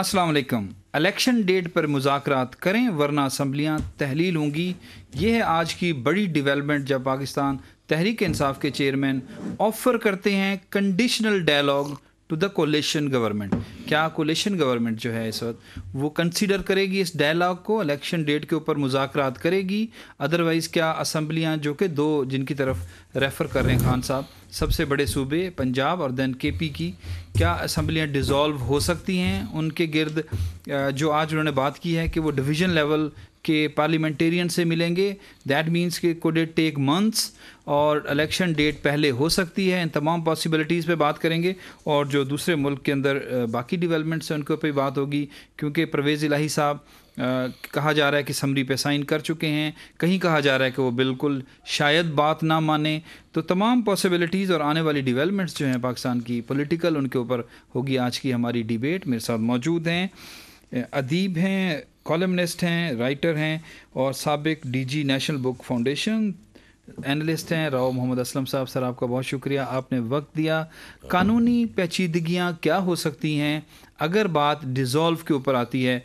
असलकम election date पर मुजात करें वरना असम्बलियाँ तहलील होंगी यह है आज की बड़ी डेवलपमेंट जब पाकिस्तान तहरीक इंसाफ के चेयरमैन ऑफर करते हैं conditional dialogue to the coalition government क्या कोलेशन गवर्नमेंट जो है इस वक्त वो कंसिडर करेगी इस डायलॉग को इलेक्शन डेट के ऊपर मुजाकरात करेगी अदरवाइज़ क्या असम्बलियाँ जो कि दो जिनकी तरफ रेफ़र कर रहे हैं खान साहब सबसे बड़े सूबे पंजाब और दैन के पी की क्या असम्बलियाँ डिज़ोल्व हो सकती हैं उनके गिर्द जो आज उन्होंने बात की है कि वो डिवीज़न लेवल के पार्लियामेंटेरियन से मिलेंगे दैट मीन्स के कुड इट टेक मंथ्स और इलेक्शन डेट पहले हो सकती है इन तमाम पॉसिबिलिटीज़ पे बात करेंगे और जो दूसरे मुल्क के अंदर बाकी डेवलपमेंट्स हैं उनके ऊपर भी बात होगी क्योंकि परवेज़ इलाही साहब कहा जा रहा है कि समरी पे साइन कर चुके हैं कहीं कहा जा रहा है कि वो बिल्कुल शायद बात ना माने तो तमाम पॉसिबिलिटीज़ और आने वाली डिवेलपमेंट्स जो हैं पाकिस्तान की पोलिटिकल उनके ऊपर होगी आज की हमारी डिबेट मेरे साथ मौजूद हैं अदीब हैं कॉलमनिस्ट हैं राइटर हैं और सबक जी नेशनल बुक फाउंडेशन एनालिस्ट हैं राव मोहम्मद असलम साहब सर आपका बहुत शुक्रिया आपने वक्त दिया कानूनी पेचीदगियाँ क्या हो सकती हैं अगर बात डिज़ोल्व के ऊपर आती है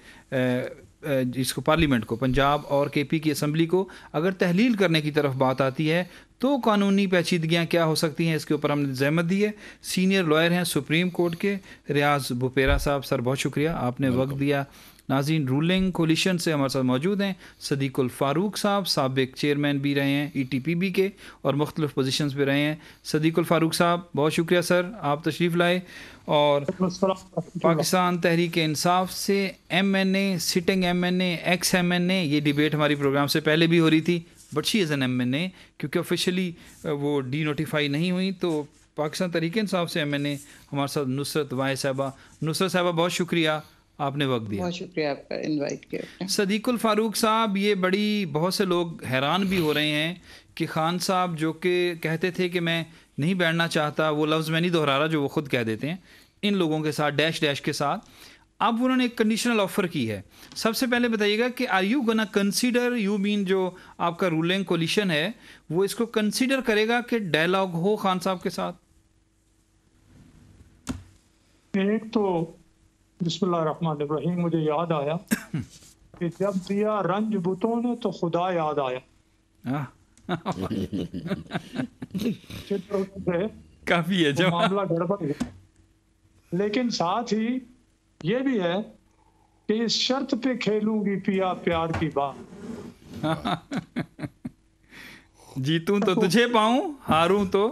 इसको पार्लियामेंट को पंजाब और केपी की असम्बली को अगर तहलील करने की तरफ बात आती है तो कानूनी पेचीदगियाँ क्या हो सकती हैं इसके ऊपर हमने जहमत दी है सीनियर लॉयर हैं सुप्रीम कोर्ट के रियाज बुपेरा साहब सर बहुत शुक्रिया आपने वक्त दिया नाजीन रूलिंग कोलिशन से हमारे साथ मौजूद हैं सदीकुल फ़ारूक साहब सबक चेयरमैन भी रहे हैं ई टी पी बी के और मुख्तलिफ पोजिशन पर रहे हैं सदीकुल फ़ारूक साहब बहुत शुक्रिया सर आप तशरीफ़ लाए और पाकिस्तान तहरीक इंसाफ से M N A sitting M N ex M N A ये डिबेट हमारी प्रोग्राम से पहले भी हो रही थी but she as an M N A क्योंकि ऑफिशली वो डी नोटिफाई नहीं हुई तो पाकिस्तान तरीके से एम एन ए हमारे साथ नुसरत वाह साहबा नुसरत साहबा बहुत शुक्रिया आपने वक्त दिया बहुत शुक्रिया आपका इनवाइट किया सदीकुल फारूक साहब ये बड़ी बहुत से लोग हैरान भी हो रहे हैं कि खान साहब जो कि कहते थे कि मैं नहीं बैठना चाहता वो लफ्ज़ मैं नहीं दोहरा रहा जो वो ख़ुद कह देते हैं इन लोगों के साथ डैश डैश के साथ अब उन्होंने एक कंडीशनल ऑफ़र की है सबसे पहले बताइएगा कि are you gonna consider you mean जो आपका रूलिंग कोलिशन है वो इसको कंसिडर करेगा कि डायलॉग हो खान साहब के साथ एक तो बिस्मिल्लाहिर्रहमानिर्रहीम मुझे याद आया कि जब दिया रंज बुतों ने तो खुदा याद आया हाँ। काफी है जब तो मामला गड़बड़ लेकिन साथ ही ये भी है कि इस शर्त पे खेलूंगी पिया प्यार की बात जीतूं तो तुझे पाऊं हारूं तो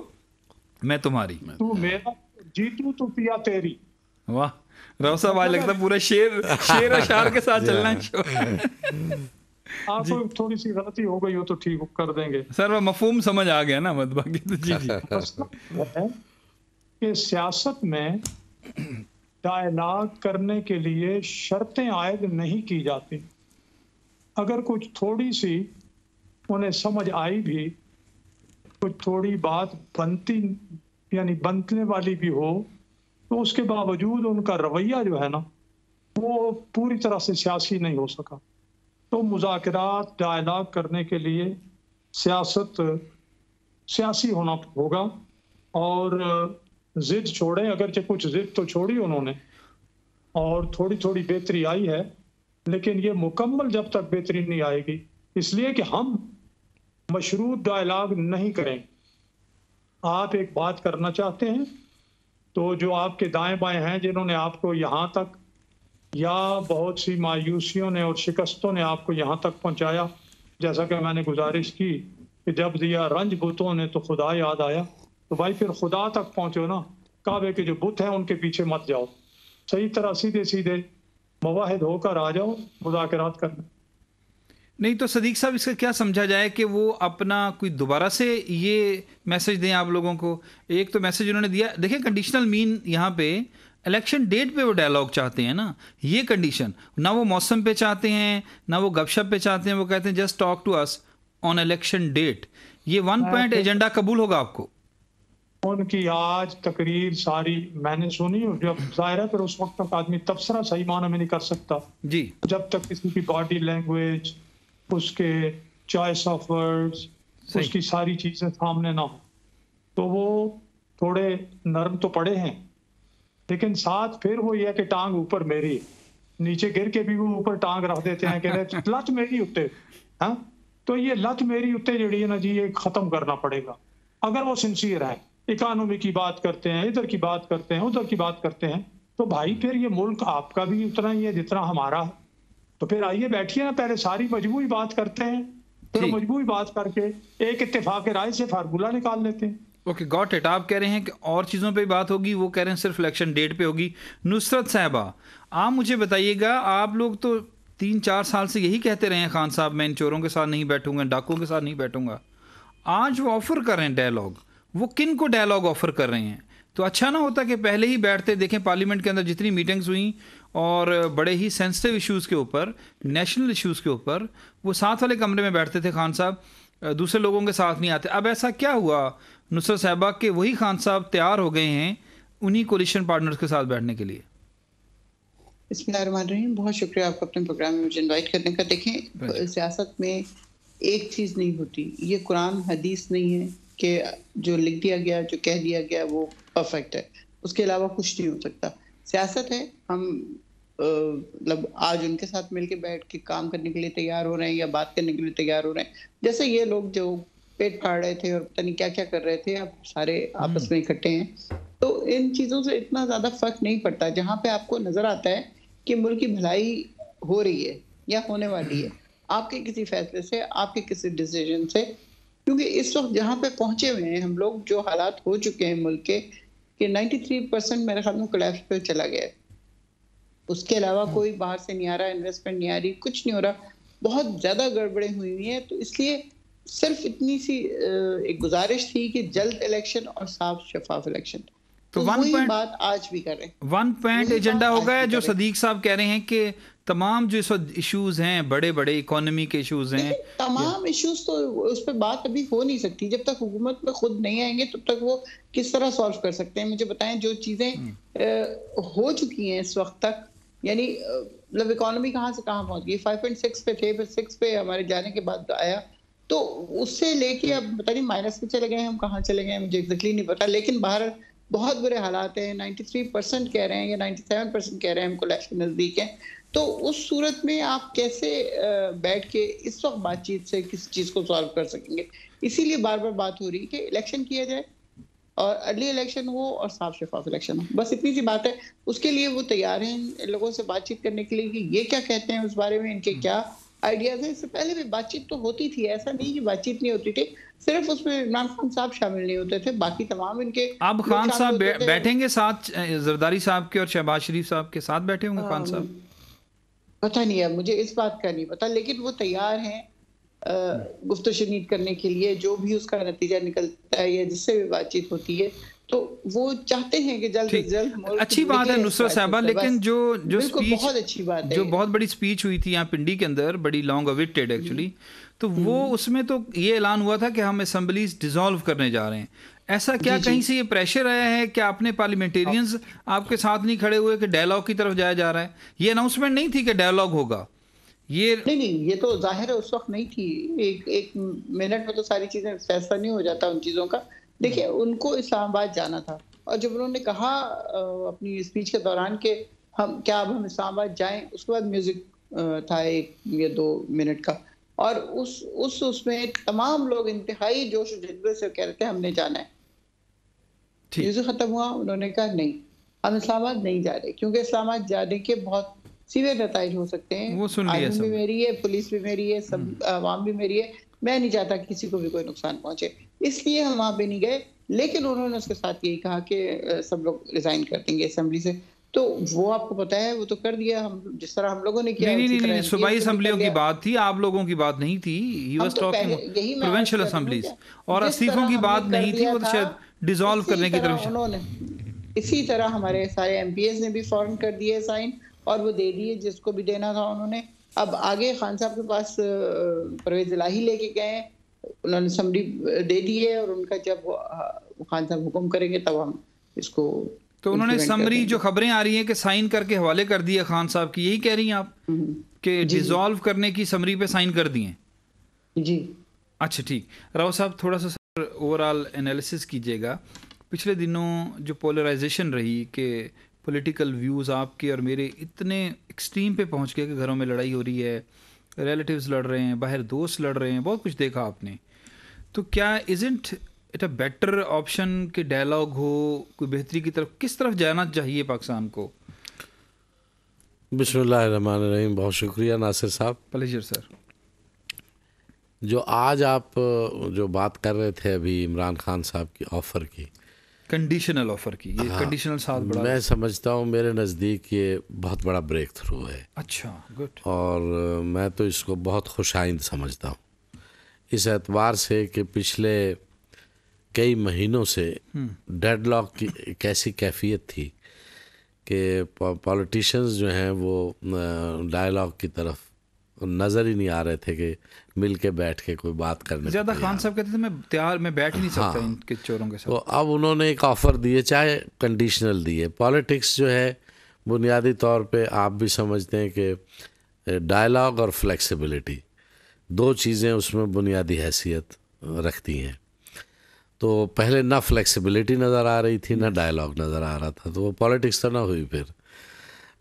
मैं तुम्हारी तू मेरा जीतूं तो पिया तेरी वाह राव साहब आज लगता पूरा शेर शेर और के साथ चलना है आप हाँ, तो थोड़ी सी गलती हो गई हो तो ठीक कर देंगे सर वह मफहूम समझ आ गया ना मत तो जी जी कि सियासत में डायलाग करने के लिए शर्तें आयद नहीं की जाती अगर कुछ थोड़ी सी उन्हें समझ आई भी कुछ थोड़ी बात बनती यानी बनने वाली भी हो तो उसके बावजूद उनका रवैया जो है ना वो पूरी तरह से सियासी नहीं हो सका तो मुजाकर डायलाग करने के लिए सियासत सियासी होना होगा और जिद छोड़ें अगरचे कुछ जिद तो छोड़ी उन्होंने और थोड़ी थोड़ी बेहतरी आई है लेकिन ये मुकम्मल जब तक बेहतरी नहीं आएगी इसलिए कि हम मशरूत डायलाग नहीं करें आप एक बात करना चाहते हैं तो जो आपके दाएं बाएं हैं जिन्होंने आपको यहाँ तक या बहुत सी मायूसियों ने और शिकस्तों ने आपको यहाँ तक पहुँचाया जैसा कि मैंने गुजारिश की कि जब दिया रंज बुतों ने तो खुदा याद आया तो भाई फिर खुदा तक पहुँचो ना काबे के जो बुत हैं उनके पीछे मत जाओ सही तरह सीधे सीधे मवाहद होकर आ जाओ मुजाकरात करना नहीं तो सदीक साहब इसका क्या समझा जाए कि वो अपना कोई दोबारा से ये मैसेज दें आप लोगों को एक तो मैसेज उन्होंने दिया देखिए कंडीशनल मीन यहाँ पे इलेक्शन डेट पे वो डायलॉग चाहते हैं ना ये कंडीशन ना वो मौसम पे चाहते हैं ना वो गपशप पे चाहते हैं वो कहते हैं just talk to us on election date ये वन पॉइंट एजेंडा कबूल होगा आपको उनकी आज तकरीर सारी मैंने सुनी जब जाहिर है पर उस वक्त तक आदमी तबसरा सही माना में नहीं कर सकता जी जब तक किसी की बॉडी लैंग्वेज उसके चॉइस ऑफ वर्ड्स उसकी सारी चीज़ें सामने ना हो तो वो थोड़े नरम तो पड़े हैं लेकिन साथ फिर वो यह कि टांग ऊपर मेरी नीचे गिर के भी वो ऊपर टांग रख देते हैं कि लत मेरी उत्ते हाँ तो ये लत मेरी उत्ते जड़ी है ना जी ये ख़त्म करना पड़ेगा अगर वो सिंसियर है इकानोमी की बात करते हैं इधर की बात करते हैं उधर की बात करते हैं तो भाई फिर ये मुल्क आपका भी उतना ही है जितना हमारा है तो फिर आइए बैठिए ना पहले सारी मजबूरी बात करते हैं फिर मजबूरी बात करके एक इतफाक राय से फार्मूला निकाल लेते हैं ओके गॉट इट आप कह रहे हैं कि और चीज़ों पे बात होगी वो कह रहे हैं सिर्फ इलेक्शन डेट पे होगी नुसरत साहबा आप मुझे बताइएगा आप लोग तो तीन चार साल से यही कहते रहे हैं खान साहब मैं इन चोरों के साथ नहीं बैठूंगा डाकुओं के साथ नहीं बैठूंगा आज वो ऑफ़र कर रहे हैं डायलॉग वो किन को डायलॉग ऑफ़र कर रहे हैं तो अच्छा ना होता कि पहले ही बैठते देखें पार्लियामेंट के अंदर जितनी मीटिंग्स हुई और बड़े ही सेंसिटिव इश्यूज़ के ऊपर नेशनल इश्यूज़ के ऊपर वो साथ वाले कमरे में बैठते थे खान साहब दूसरे लोगों के साथ नहीं आते अब ऐसा क्या हुआ नुसरत साहबा के वही खान साहब तैयार हो गए हैं उन्हीं कोलिशन पार्टनर्स के साथ बैठने के लिए इसमें बहुत शुक्रिया आपको अपने प्रोग्राम में मुझे इनवाइट करने का देखें सियासत में एक चीज़ नहीं होती ये कुरान हदीस नहीं है कि जो लिख दिया गया जो कह दिया गया वो परफेक्ट है उसके अलावा कुछ नहीं हो सकता सियासत है हम मतलब आज उनके साथ मिलके बैठ के काम करने के लिए तैयार हो रहे हैं या बात करने के लिए तैयार हो रहे हैं जैसे ये लोग जो पेट फाड़ रहे थे और पता नहीं क्या क्या कर रहे थे अब सारे आपस हम्म। में इकट्ठे हैं तो इन चीजों से इतना ज्यादा फर्क नहीं पड़ता जहाँ पे आपको नजर आता है कि मुल्क की भलाई हो रही है या होने वाली है आपके किसी फैसले से आपके किसी डिसीजन से क्योंकि इस वक्त जहाँ पे पहुंचे हुए हैं हम लोग जो हालात हो चुके हैं मुल्क के कि 93 परसेंट मेरे ख्याल में कोलेप्स पे चला गया है उसके अलावा हम्म। कोई बाहर से नहीं आ रहा इन्वेस्टमेंट नहीं आ रही कुछ नहीं हो रहा बहुत ज़्यादा गड़बड़े हुई हुई है तो इसलिए सिर्फ इतनी सी एक गुजारिश थी कि जल्द इलेक्शन और साफ शफाफ इलेक्शन तो, तो वन पॉइंट बात आज भी कर रहे हैं वन पॉइंट एजेंडा हो गया जो सदीक साहब कह रहे हैं कि तमाम जो इस वक्त इश्यूज हैं बड़े बड़े इकोनॉमी के इश्यूज हैं तमाम इश्यूज तो उस पर बात अभी हो नहीं सकती जब तक हुकूमत में खुद नहीं आएंगे तब तक वो किस तरह सॉल्व कर सकते हैं मुझे बताएं जो चीजें हम्म। हो चुकी हैं इस वक्त तक यानी मतलब इकोनॉमी कहाँ से कहाँ पहुंच गई फाइव पॉइंट सिक्स पे थे फिर सिक्स पे हमारे जाने के बाद तो आया तो उससे लेके अब पता नहीं माइनस में चले गए हम कहाँ चले गए मुझे एग्जैक्टली नहीं पता लेकिन बाहर बहुत बुरे हालात हैं 93 परसेंट कह रहे हैं या 97 परसेंट कह रहे हैं हमको इलेक्शन नज़दीक है तो उस सूरत में आप कैसे बैठ के इस वक्त बातचीत से किस चीज़ को सॉल्व कर सकेंगे इसीलिए बार बार बात हो रही है कि इलेक्शन किया जाए और अर्ली इलेक्शन हो और साफ शफाफ इलेक्शन हो बस इतनी सी बात है उसके लिए वो तैयार हैं लोगों से बातचीत करने के लिए कि ये क्या कहते हैं उस बारे में इनके हम्म। क्या आइडियाज हैं इससे पहले भी बातचीत तो होती थी ऐसा नहीं कि बातचीत नहीं होती थी सिर्फ उसमें इमरान खान साहब शामिल नहीं होते थे बाकी तमाम इनके अब खान साहब बैठेंगे साथ जरदारी साहब के और शहबाज शरीफ साहब के साथ बैठे होंगे खान हाँ, साहब पता नहीं है मुझे इस बात का नहीं पता लेकिन वो तैयार हैं गुफ्त शनीद करने के लिए जो भी उसका नतीजा निकलता है या जिससे भी बातचीत होती है तो वो चाहते हैं कि जल्द जल्द अच्छी बात है नुसरत साहबा लेकिन जो जो स्पीच बहुत अच्छी बात है जो बहुत बड़ी स्पीच हुई थी यहाँ पिंडी के अंदर बड़ी लॉन्ग अवेटेड एक्चुअली तो हम्म। वो उसमें तो ये ऐलान हुआ था कि हम असम्बलीज डिजोल्व करने जा रहे हैं ऐसा क्या कहीं से ये प्रेशर आया है कि आपने पार्लियामेंटेरियंस आपके साथ नहीं खड़े हुए कि डायलॉग की तरफ जाया जा रहा है ये अनाउंसमेंट नहीं थी कि डायलॉग होगा ये नहीं नहीं ये तो जाहिर है उस वक्त नहीं थी एक एक मिनट में तो सारी चीजें फैसला नहीं हो जाता उन चीजों का देखिए हम्म। उनको इस्लामाबाद जाना था और जब उन्होंने कहा अपनी स्पीच के दौरान के हम क्या अब हम इस्लामाबाद जाएं उसके बाद म्यूजिक था एक या दो मिनट का और उस उस उसमें तमाम लोग इंतहाई जोश जज्बे से कह रहे थे हमने जाना है म्यूजिक खत्म हुआ उन्होंने कहा नहीं हम इस्लामाबाद नहीं जा रहे क्योंकि इस्लामाबाद जाने के बहुत सीधे नतज हो सकते हैं वो सुन लिया भी मेरी है पुलिस भी मेरी है सब हम्म। आवाम भी मेरी है मैं नहीं चाहता किसी को भी कोई नुकसान पहुंचे इसलिए हम वहां पे नहीं गए लेकिन उन्होंने उसके साथ यही कहा कि सब लोग रिजाइन कर देंगे असेंबली से तो वो आपको पता है वो तो कर दिया हम जिस तरह हम लोगों ने किया नहीं नहीं नहीं, सुबह असम्बलियों की बात थी आप लोगों की बात नहीं थी ही टॉकिंग प्रोविंशियल असम्बलीज और अस्तीफों की बात नहीं थी वो तो शायद डिसॉल्व करने की तरफ उन्होंने इसी तरह हमारे सारे एमपीएस ने भी फॉरन कर दिए साइन और वो दे दिए जिसको भी देना था उन्होंने अब आगे खान साहब के पास परवेज लाही लेके गए उन्होंने समरी दे दी है और उनका जब खान साहब हुक्म करेंगे तब हम इसको तो उन्होंने समरी जो खबरें आ रही हैं कि साइन करके हवाले कर दिए खान साहब की यही कह रही हैं आप हम्म। कि डिजॉल्व करने की समरी पे साइन कर दिए जी अच्छा ठीक राव साहब थोड़ा सा ओवरऑल एनालिसिस कीजिएगा पिछले दिनों जो पोलराइजेशन रही कि पॉलिटिकल व्यूज़ आपके और मेरे इतने एक्सट्रीम पे पहुंच गए कि घरों में लड़ाई हो रही है रिलेटिव्स लड़ रहे हैं बाहर दोस्त लड़ रहे हैं बहुत कुछ देखा आपने तो क्या isn't it a better option के डायलॉग हो कोई बेहतरी की तरफ किस तरफ जाना चाहिए पाकिस्तान को बिस्मिल्लाम बहुत शुक्रिया नासिर साहब प्लेजर सर जो आज आप जो बात कर रहे थे अभी इमरान खान साहब की ऑफ़र की कंडीशनल ऑफर की ये कंडीशनल हाँ, साथ बड़ा मैं समझता हूँ मेरे नज़दीक ये बहुत बड़ा ब्रेक थ्रू है अच्छा गुड और मैं तो इसको बहुत खुशाइंद समझता हूँ इस एतवार से कि पिछले कई महीनों से डेड हम्म। लॉक की एक ऐसी कैफियत थी कि पॉलिटिशियंस जो हैं वो डायलॉग की तरफ नज़र ही नहीं आ रहे थे कि मिल के बैठ के कोई बात करने ज़्यादा खान साहब कहते थे मैं तैयार मैं बैठ ही नहीं सकता हाँ, इनके चोरों के साथ तो अब उन्होंने एक ऑफ़र दिए चाहे कंडीशनल दिए पॉलिटिक्स जो है बुनियादी तौर पे आप भी समझते हैं कि डायलॉग और फ्लेक्सिबिलिटी दो चीज़ें उसमें बुनियादी हैसियत रखती हैं तो पहले ना फ्लेक्सिबिलिटी नज़र आ रही थी ना डायलॉग नज़र आ रहा था तो वो पॉलिटिक्स तो ना हुई फिर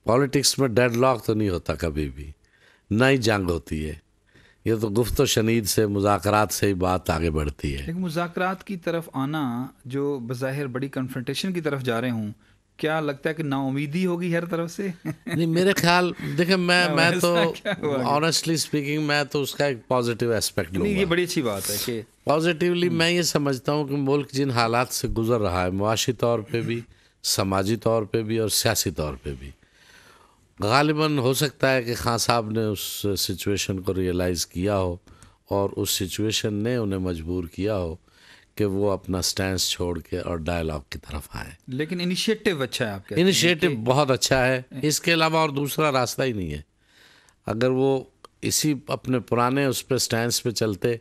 पॉलिटिक्स में डेडलॉक तो नहीं होता कभी भी नई जंग होती है ये तो गुफ्त शनीद से मुजाकरात से ही बात आगे बढ़ती है लेकिन मुजाकरात की तरफ आना जो बज़ाहिर बड़ी कन्फ्रटेशन की तरफ जा रहे हूँ क्या लगता है कि नाउमीदी होगी हर तरफ से नहीं मेरे ख्याल देखिए मैं मैं तो ऑनेस्टली स्पीकिंग मैं तो उसका एक पॉजिटिव एस्पेक्ट नहीं ये बड़ी अच्छी बात है कि पॉजिटिवली मैं ये समझता हूँ कि मुल्क जिन हालात से गुजर रहा है मुआशी तौर पर भी समाजी तौर पर भी और सियासी तौर पर भी गालिबा हो सकता है कि खां साहब ने उस सिचुएशन को रियलाइज़ किया हो और उस सिचुएशन ने उन्हें मजबूर किया हो कि वो अपना स्टैंड छोड़ के और डायलॉग की तरफ आए लेकिन इनिशिएटिव अच्छा है आपके इनिशिएटिव बहुत अच्छा है इसके अलावा और दूसरा रास्ता ही नहीं है अगर वो इसी अपने पुराने उस पर स्टैंड पे चलते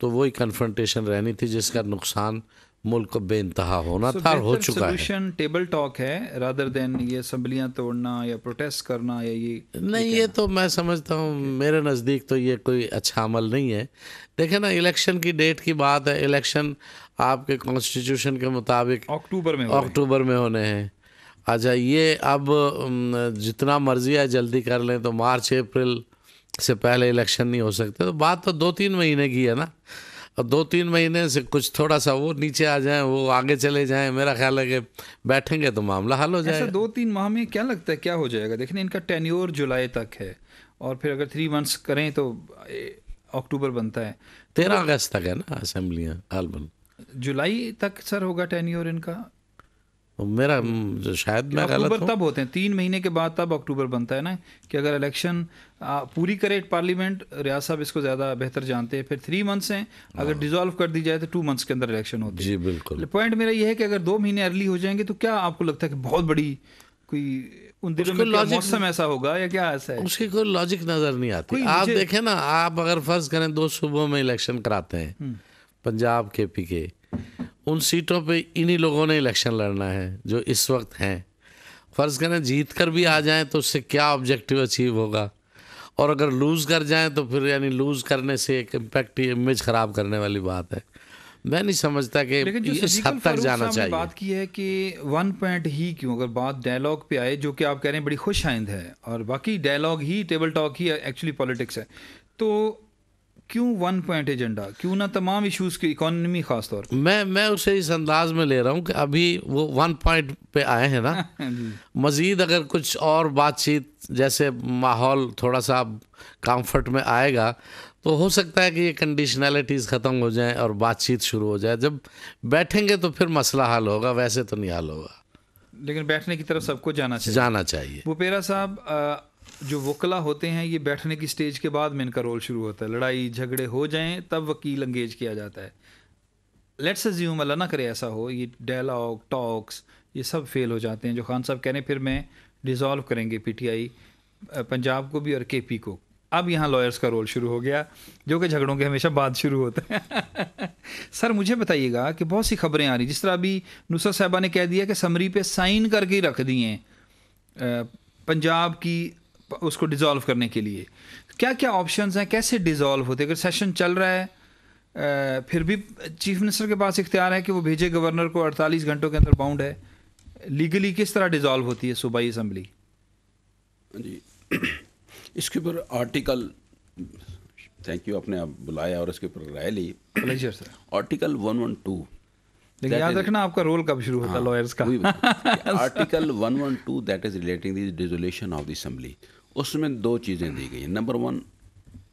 तो वही कन्फ्रंटेशन रहनी थी जिसका नुकसान मुल्क बेानतहा होना था हो चुका है टेबल टॉक है रादर देन ये असम्बलियाँ तोड़ना या प्रोटेस्ट करना या ये नहीं ये, ये तो मैं समझता हूँ मेरे नज़दीक तो ये कोई अच्छा अमल नहीं है देखे ना इलेक्शन की डेट की बात है इलेक्शन आपके कॉन्स्टिट्यूशन के मुताबिक अक्टूबर में अक्टूबर में होने हैं अच्छा ये अब जितना मर्जी है जल्दी कर लें तो मार्च अप्रैल से पहले इलेक्शन नहीं हो सकते तो बात तो दो तीन महीने की है ना और दो तीन महीने से कुछ थोड़ा सा वो नीचे आ जाए वो आगे चले जाए मेरा ख्याल है कि बैठेंगे तो मामला हल हो जाएगा दो तीन माह में क्या लगता है क्या हो जाएगा देखने इनका टेन्योर जुलाई तक है और फिर अगर थ्री मंथ्स करें तो अक्टूबर बनता है तो तेरह मतलब अगस्त तक है ना असेंबलियाँ हाल जुलाई तक सर होगा टेन्योर इनका तो मेरा हम्म, शायद मैं गलत अक्टूबर तब होते हैं तीन महीने के बाद तब अक्टूबर बनता है ना कि अगर इलेक्शन पूरी करे पार्लियामेंट रियाज साहब इसको ज़्यादा बेहतर जानते हैं फिर थ्री मंथ्स हैं अगर डिजोल्व हाँ। कर दी जाए तो टू मंथ्स के अंदर इलेक्शन होते जी बिल्कुल पॉइंट मेरा यह है कि अगर दो महीने अर्ली हो जाएंगे तो क्या आपको लगता है कि बहुत बड़ी कोई उन दिनों में लॉजिक मौसम ऐसा होगा या क्या ऐसा है उसकी कोई लॉजिक नज़र नहीं आती आप देखें ना आप अगर फर्ज करें दो सूबों में इलेक्शन कराते हैं हम्म। पंजाब के पी के उन सीटों पे इन्हीं लोगों ने इलेक्शन लड़ना है जो इस वक्त हैं फ़र्ज़ करें जीत कर भी आ जाएं तो उससे क्या ऑब्जेक्टिव अचीव होगा और अगर लूज़ कर जाएं तो फिर यानी लूज़ करने से एक इम्पैक्ट इमेज ख़राब करने वाली बात है मैं नहीं समझता कि इस हद तक जाना चाहिए बात की है कि वन पॉइंट ही क्यों अगर बात डायलॉग पे आए जो कि आप कह रहे हैं बड़ी खुश आइंद है और बाकी डायलॉग ही टेबल टॉक ही एक्चुअली पॉलिटिक्स है तो क्यों वन पॉइंट एजेंडा क्यों ना तमाम इश्यूज की इकोनॉमी खास तौर पर मैं मैं उसे इस अंदाज में ले रहा हूँ कि अभी वो वन पॉइंट पे आए हैं ना मज़ीद अगर कुछ और बातचीत जैसे माहौल थोड़ा सा कंफर्ट में आएगा तो हो सकता है कि ये कंडीशनैलिटीज़ ख़त्म हो जाएं और बातचीत शुरू हो जाए जब बैठेंगे तो फिर मसला हल होगा वैसे तो नहीं हल होगा लेकिन बैठने की तरफ सबको जाना चाहिए जाना चाहिए बुपेरा साहब जो वकला होते हैं ये बैठने की स्टेज के बाद में इनका रोल शुरू होता है लड़ाई झगड़े हो जाएं तब वकील अंगेज किया जाता है लेट्स अज्यूम अल्लाह ना करे ऐसा हो ये डायलॉग टॉक्स ये सब फेल हो जाते हैं जो खान साहब कह रहे हैं फिर मैं डिज़ोल्व करेंगे पीटीआई पंजाब को भी और के को अब यहाँ लॉयर्स का रोल शुरू हो गया जो कि झगड़ों के हमेशा बाद शुरू होते हैं सर मुझे बताइएगा कि बहुत सी खबरें आ रही जिस तरह अभी नुसर साहबा ने कह दिया कि समरी पे साइन करके ही रख दिए पंजाब की उसको डिज़ोल्व करने के लिए क्या क्या ऑप्शंस हैं कैसे डिज़ोल्व होते अगर सेशन चल रहा है फिर भी चीफ मिनिस्टर के पास इख्तियार है कि वो भेजे गवर्नर को 48 घंटों के अंदर बाउंड है लीगली किस तरह डिज़ोल्व होती है सूबाई असम्बली जी इसके ऊपर आर्टिकल थैंक यू आपने आप बुलाया और इसके ऊपर राय ली प्लेजर सर आर्टिकल 112 लेकिन याद रखना आपका रोल कब शुरू होता है हाँ, लॉयर्स का article 112 that is relating the dissolution of the assembly उसमें दो चीज़ें दी गई हैं number one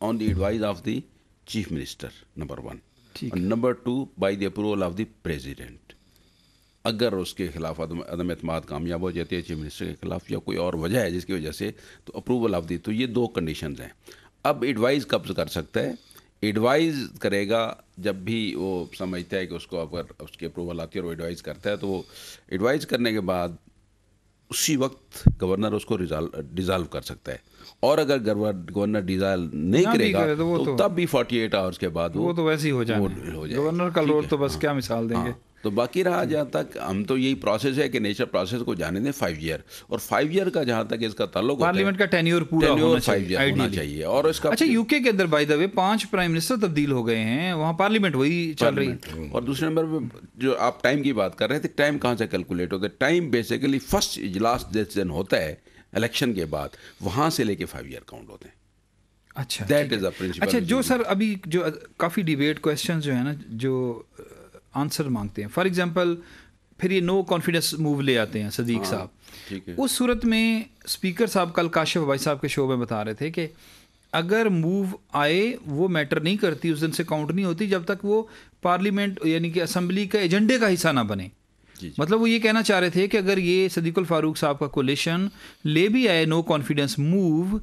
on the advice of the chief minister number one और number two by the approval of the president अगर उसके खिलाफ अदम अतमाद कामयाब हो जाती है चीफ मिनिस्टर के खिलाफ या कोई और वजह है जिसकी वजह से तो अप्रूवल ऑफ दी तो ये दो कंडीशन हैं अब एडवाइज़ कब कर सकता है एडवाइज़ करेगा जब भी वो समझता है कि उसको अगर उसकी अप्रूवल आती है और वो एडवाइज़ करता है तो वो एडवाइज़ करने के बाद उसी वक्त गवर्नर उसको डिजॉल्व कर सकता है और अगर गवर्नर डिजॉल्व नहीं करेगा तो, तो, तो, तब भी 48 आवर्स के बाद वो, वो तो वैसे ही हो जाए गवर्नर का रोल तो बस हाँ। क्या मिसाल देंगे हाँ। तो बाकी रहा जहाँ तक हम तो यही प्रोसेस है कि नेचर प्रोसेस को जाने दें फाइव ईयर और फाइव ईयर का जहाँ तक इसका ताल्लुक पार्लियामेंट का टेन्यूर पूरा टेन्यूर होना चाहिए, होना चाहिए चाहिए और इसका अच्छा यूके के अंदर बाय द वे पांच प्राइम मिनिस्टर तब्दील हो गए हैं वहाँ पार्लियामेंट वही चल रही है हाँ। और दूसरे नंबर पर जो आप टाइम की बात कर रहे थे टाइम तो कहाँ से कैलकुलेट होता है टाइम बेसिकली फर्स्ट इजलास जिस दिन होता है इलेक्शन के बाद वहाँ से लेके फाइव ईयर काउंट होते हैं अच्छा दैट इज अच्छा जो सर अभी जो काफ़ी डिबेट क्वेश्चंस जो है ना जो आंसर मांगते हैं फॉर एग्जाम्पल फिर ये नो कॉन्फिडेंस मूव ले आते हैं सदीक हाँ, साहब उस सूरत में स्पीकर साहब कल काशिफ भाई साहब के शो में बता रहे थे कि अगर मूव आए वो मैटर नहीं करती उस दिन से काउंट नहीं होती जब तक वो पार्लियामेंट यानी कि असम्बली का एजेंडे का हिस्सा ना बने मतलब वो ये कहना चाह रहे थे कि अगर ये सदीकुल फारूक साहब का कोलेशन ले भी आए नो कॉन्फिडेंस मूव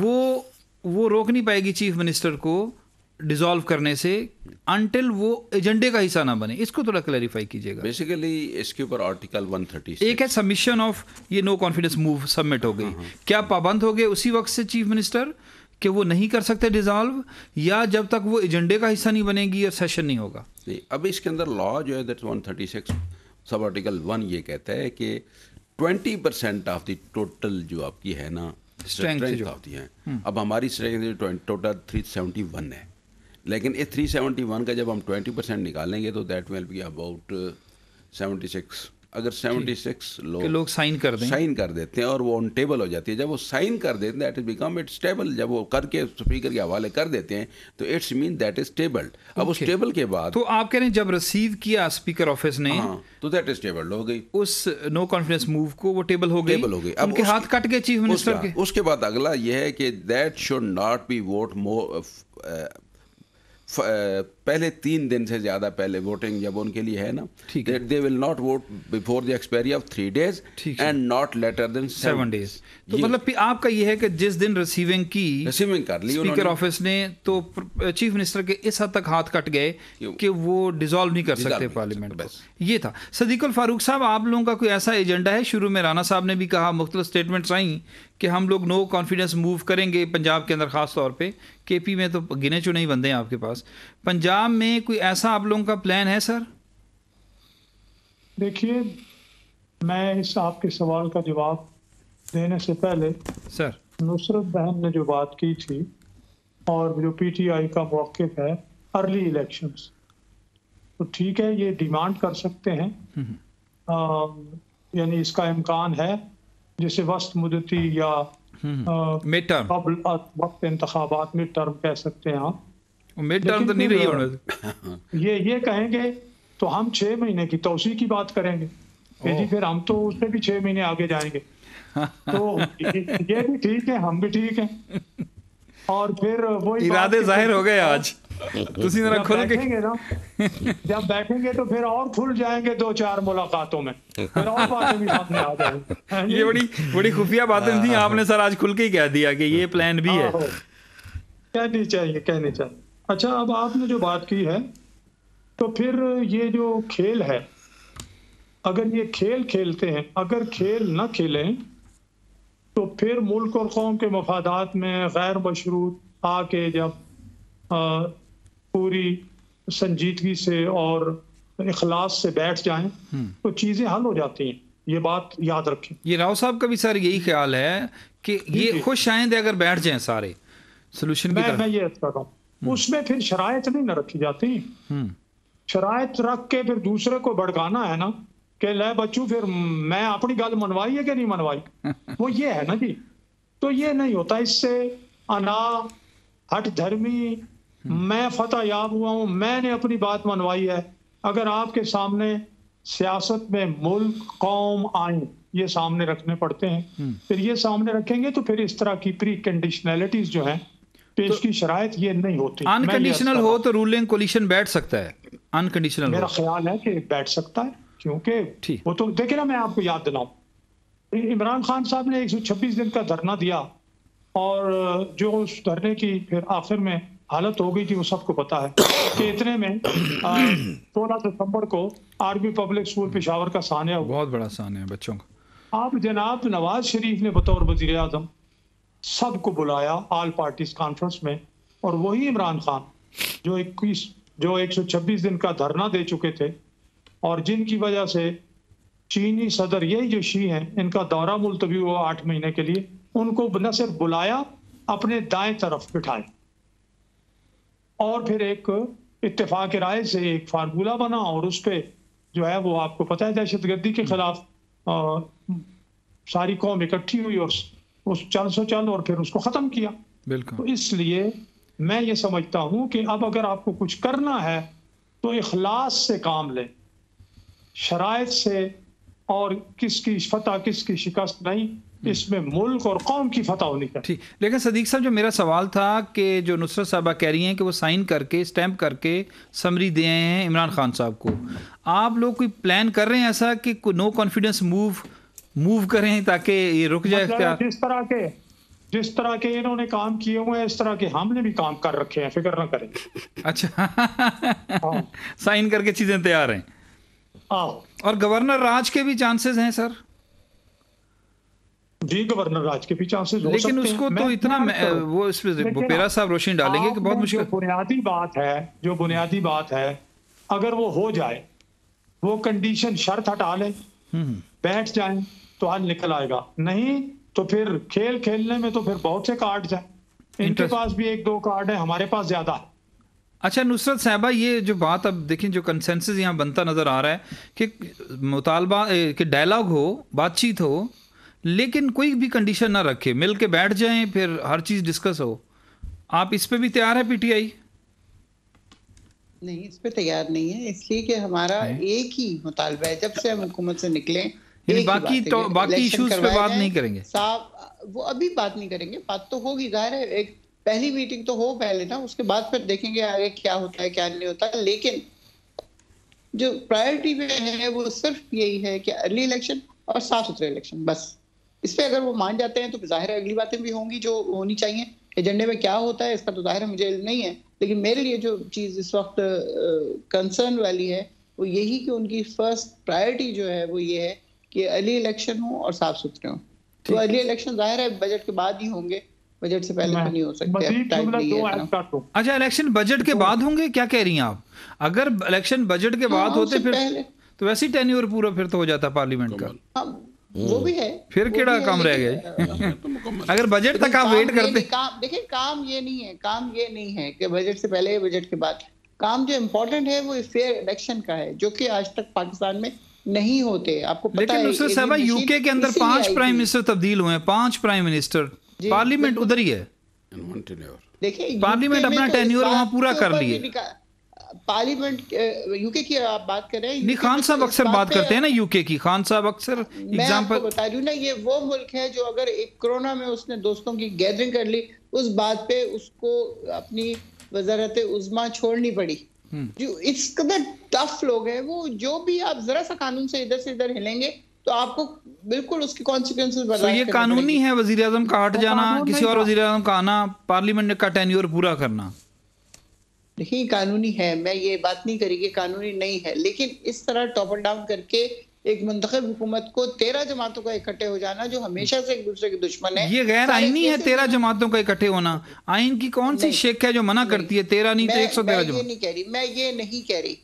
वो वो रोक नहीं पाएगी चीफ मिनिस्टर को डिसॉल्व करने से अनटिल वो एजेंडे का हिस्सा ना बने इसको थोड़ा क्लैरिफाई कीजिएगा बेसिकली इसके ऊपर आर्टिकल 136 एक है सबमिशन ऑफ ये नो कॉन्फिडेंस मूव सबमिट हो गई हाँ, हाँ। क्या पाबंद हो गए उसी वक्त से चीफ मिनिस्टर कि वो नहीं कर सकते डिज़ाल्व या जब तक वो एजेंडे का हिस्सा नहीं बनेगी या सेशन नहीं होगा अब इसके अंदर लॉ जो है दैट्स 136 सब आर्टिकल वन ये कहता है कि 20 परसेंट ऑफ द टोटल जो आपकी है ना स्ट्रेंथ ऑफ दी है हम्म। अब हमारी स्ट्रेंथ टोटल 371 है लेकिन इस वन का जब हम ट्वेंटी परसेंट निकालेंगे तो that will be about seventy six अगर 76 लोग लोग साइन कर दें साइन कर देते हैं और वो ऑन टेबल हो जाती है जब वो साइन कर देते हैं that is become it stable जब वो करके स्पीकर के हवाले कर देते हैं तो it's mean that is table अब उस टेबल के बाद तो आप कह रहे हैं जब रिसीव किया स्पीकर ऑफिस ने हाँ, तो दैट इज टेबल हो गई उस नो कॉन्फिडेंस मूव को वो टेबल हो गई टेबल हो गई अब उनके हाथ कट गए चीफ मिनिस्टर के उसके बाद अगला यह है कि that should not be vote more 发呃。पहले तीन दिन से ज़्यादा पहले वोटिंग जब उनके लिए है ना that they will not vote before the expiry of three days and not later than seven days तो मतलब आपका यह है कि जिस दिन रिसीविंग की रिसीविंग कर ली स्पीकर ऑफिस ने तो चीफ मिनिस्टर के इस हद तक हाथ कट गए कि वो डिसॉल्व नहीं कर सकते पार्लियामेंट ये था सदीकुल फारूक साहब आप लोगों का कोई ऐसा एजेंडा है शुरू में राणा साहब ने भी कहा मुख्तलिफ स्टेटमेंट्स आई कि हम लोग नो कॉन्फिडेंस मूव करेंगे पंजाब के अंदर खास तौर पे केपी में तो गिने चुने ही बंदे हैं आपके पास पंजाब में कोई ऐसा आप लोगों का प्लान है सर देखिए मैं इस आपके सवाल का जवाब देने से पहले सर नुसरत बहन ने जो बात की थी और जो पीटीआई का मौक़ है अर्ली इलेक्शंस तो ठीक है ये डिमांड कर सकते हैं हम्म, हम्म। यानी इसका इम्कान है जैसे वस्त मुदती या मिड टर्म हम्म। वक्त इंतबात मिड टर्म कह सकते हैं आप उम्मीद डर तो नहीं रही होने ये ये कहेंगे तो हम छह महीने की तोसी की बात करेंगे जी फिर हम तो उससे भी छह महीने आगे जाएंगे तो ये भी ठीक है हम भी ठीक है और फिर वो इरादे जाहिर हो गए आज तुसी जरा खुल के जब बैठेंगे तो फिर और खुल जाएंगे दो चार मुलाकातों में फिर और भी आ हाँ ये बड़ी बड़ी खुफिया बातें थी हाँ, हाँ। आपने सर आज खुल के ही कह दिया कि ये प्लान भी है कहनी चाहिए कहनी चाहिए अच्छा अब आपने जो बात की है तो फिर ये जो खेल है अगर ये खेल खेलते हैं अगर खेल न खेलें तो फिर मुल्क और कौम के मफादात में गैर मशरूत आके जब आ, पूरी संजीदगी से और इखलास से बैठ जाएं हम्म। तो चीज़ें हल हो जाती हैं ये बात याद रखें ये राव साहब का भी सर यही ख्याल है कि ये खुश आएंदे अगर बैठ जाएं सारे सोल्यूशन मैं, मैं ये रहा हूँ हम्म। उसमें फिर शरायत नहीं ना रखी जाती हम्म। शरायत रख के फिर दूसरे को भड़काना है ना कि ले बच्चू फिर मैं अपनी गल मनवाई है कि नहीं मनवाई वो ये है ना जी तो ये नहीं होता इससे अना हट धर्मी हम्म। मैं फतेह याब हुआ हूं मैंने अपनी बात मनवाई है अगर आपके सामने सियासत में मुल्क कौम आए ये सामने रखने पड़ते हैं फिर ये सामने रखेंगे तो फिर इस तरह की प्री कंडीशनैलिटीज जो है तो पेश की शराय ये नहीं होती अनकंडीशनल अच्छा हो तो रूलिंग कोलिशन बैठ सकता है अनकंडीशनल मेरा ख्याल है कि बैठ सकता है क्योंकि वो तो देखे ना मैं आपको याद दिलाऊं इमरान खान साहब ने 126 दिन का धरना दिया और जो उस धरने की फिर आखिर में हालत हो गई थी वो सबको पता है कि इतने में सोलह दिसंबर को आर्मी पब्लिक स्कूल पेशावर का सान्या बहुत बड़ा सान्या बच्चों का आप जनाब नवाज शरीफ ने बतौर वजीर आजम सबको बुलाया ऑल पार्टीज कॉन्फ्रेंस में और वही इमरान खान जो इक्कीस जो 126 दिन का धरना दे चुके थे और जिनकी वजह से चीनी सदर यही जो शी हैं इनका दौरा मुलतवी हुआ आठ महीने के लिए उनको न सिर्फ बुलाया अपने दाएं तरफ बिठाए और फिर एक इतफाक राय से एक फार्मूला बना और उस पर जो है वो आपको पता है दहशत गर्दी के खिलाफ आ, सारी कौम इकट्ठी हुई और उस चल सो चल और फिर उसको ख़त्म किया बिल्कुल तो इसलिए मैं ये समझता हूं कि अब अगर आपको कुछ करना है तो इखलास से काम ले शराय से और किसकी फतह किसकी शिकस्त नहीं हम्म। इसमें मुल्क और कौम की फतह होनी चाहिए ठीक लेकिन सदीक साहब जो मेरा सवाल था कि जो नुसरत साहबा कह रही हैं कि वो साइन करके स्टैंप करके समरी दिए हैं इमरान खान साहब को आप लोग कोई प्लान कर रहे हैं ऐसा कि नो कॉन्फिडेंस मूव मूव करें ताकि ये रुक जाए मतलब जिस तरह के जिस तरह के इन्होंने काम किए हुए हैं इस तरह के हमने भी काम कर रखे हैं फिक्र ना करें अच्छा हाँ। साइन करके चीजें तैयार हैं हाँ। और गवर्नर राज के भी चांसेस हैं सर जी गवर्नर राज के भी चांसेस हो लेकिन उसको तो इतना तो- वो इस बुपेरा साहब रोशनी डालेंगे कि बहुत मुश्किल बुनियादी बात है जो बुनियादी बात है अगर वो हो जाए वो कंडीशन शर्त हटा ले हम्म। बैठ जाए तो हल निकल आएगा नहीं तो फिर खेल खेलने में तो फिर बहुत से कार्ड हैं इनके पास भी एक दो कार्ड है हमारे पास ज्यादा अच्छा नुसरत साहबा ये जो बात अब देखें जो कंसेंसस यहाँ बनता नज़र आ रहा है कि मुतालबा कि डायलॉग हो बातचीत हो लेकिन कोई भी कंडीशन ना रखे मिल के बैठ जाए फिर हर चीज़ डिस्कस हो आप इस पे भी तैयार है पीटीआई नहीं इस पे तैयार नहीं है इसलिए कि हमारा है? एक ही मुतालबा है जब से हम हुकूमत से निकले बाकी तो बाकी इश्यूज पे बात नहीं करेंगे साहब वो अभी बात नहीं करेंगे बात तो होगी जाहिर है एक पहली मीटिंग तो हो पहले ना उसके बाद फिर देखेंगे आगे क्या होता है क्या नहीं होता लेकिन जो प्रायोरिटी में है वो सिर्फ यही है कि अर्ली इलेक्शन और साफ सुथरे इलेक्शन बस इस पर अगर वो मान जाते हैं तो जाहिर है अगली बातें भी होंगी जो होनी चाहिए एजेंडे में क्या होता है इसका तो जाहिर मुझे नहीं है लेकिन मेरे लिए जो चीज़ इस वक्त कंसर्न वाली है वो यही कि उनकी फर्स्ट प्रायोरिटी जो है वो ये है कि अर्ली इलेक्शन हो और साफ सुथरे हो तो अर्ली इलेक्शन जाहिर है बजट के बाद ही होंगे बजट से पहले तो नहीं हो सकते तो तो। अच्छा इलेक्शन बजट के बाद होंगे क्या कह रही हैं आप अगर इलेक्शन बजट के बाद हाँ, होते फिर तो वैसे ही टेन पूरा फिर तो हो जाता पार्लियामेंट का हाँ, वो भी है फिर केड़ा काम रह गए हाँ, अगर बजट तक आप वेट करते काम देखिए काम ये नहीं है काम ये नहीं है कि बजट से पहले बजट के बाद काम जो इम्पोर्टेंट है वो फेयर इलेक्शन का है जो कि आज तक पाकिस्तान में नहीं होते आपको पता लेकिन है साहबा यूके के अंदर पांच प्राइम मिनिस्टर तब्दील हुए हैं पांच प्राइम मिनिस्टर पार्लियामेंट उधर ही है देखिए पार्लियामेंट अपना टेन्यूर तो वहां पूरा कर लिए पार्लियामेंट यूके की आप बात कर रहे हैं नहीं खान तो साहब अक्सर बात करते हैं ना यूके की खान साहब अक्सर एग्जांपल बता रही ना ये वो मुल्क है जो अगर एक कोरोना में उसने दोस्तों की गैदरिंग कर ली उस बात पे उसको अपनी वजारत उजमा छोड़नी पड़ी जो इस कदर टफ लोग हैं वो जो भी आप जरा सा कानून से इधर से इधर हिलेंगे तो आपको बिल्कुल उसके कॉन्सिक्वेंस so ये कानूनी है वजीर आजम का हट जाना किसी और वजीर आजम का आना पार्लियामेंट का टेन्योर पूरा करना नहीं कानूनी है मैं ये बात नहीं करी कि कानूनी नहीं है लेकिन इस तरह टॉपर डाउन करके एक मंतखब हुकूमत को तेरह जमातों का इकट्ठे हो जाना जो हमेशा से एक दूसरे के दुश्मन है ये गैर आईनी है तेरह जमातों का इकट्ठे होना आइन की कौन सी शेख है जो मना करती है तेरह नहीं तो एक सौ तेरह जमात नहीं कह रही मैं ये नहीं कह रही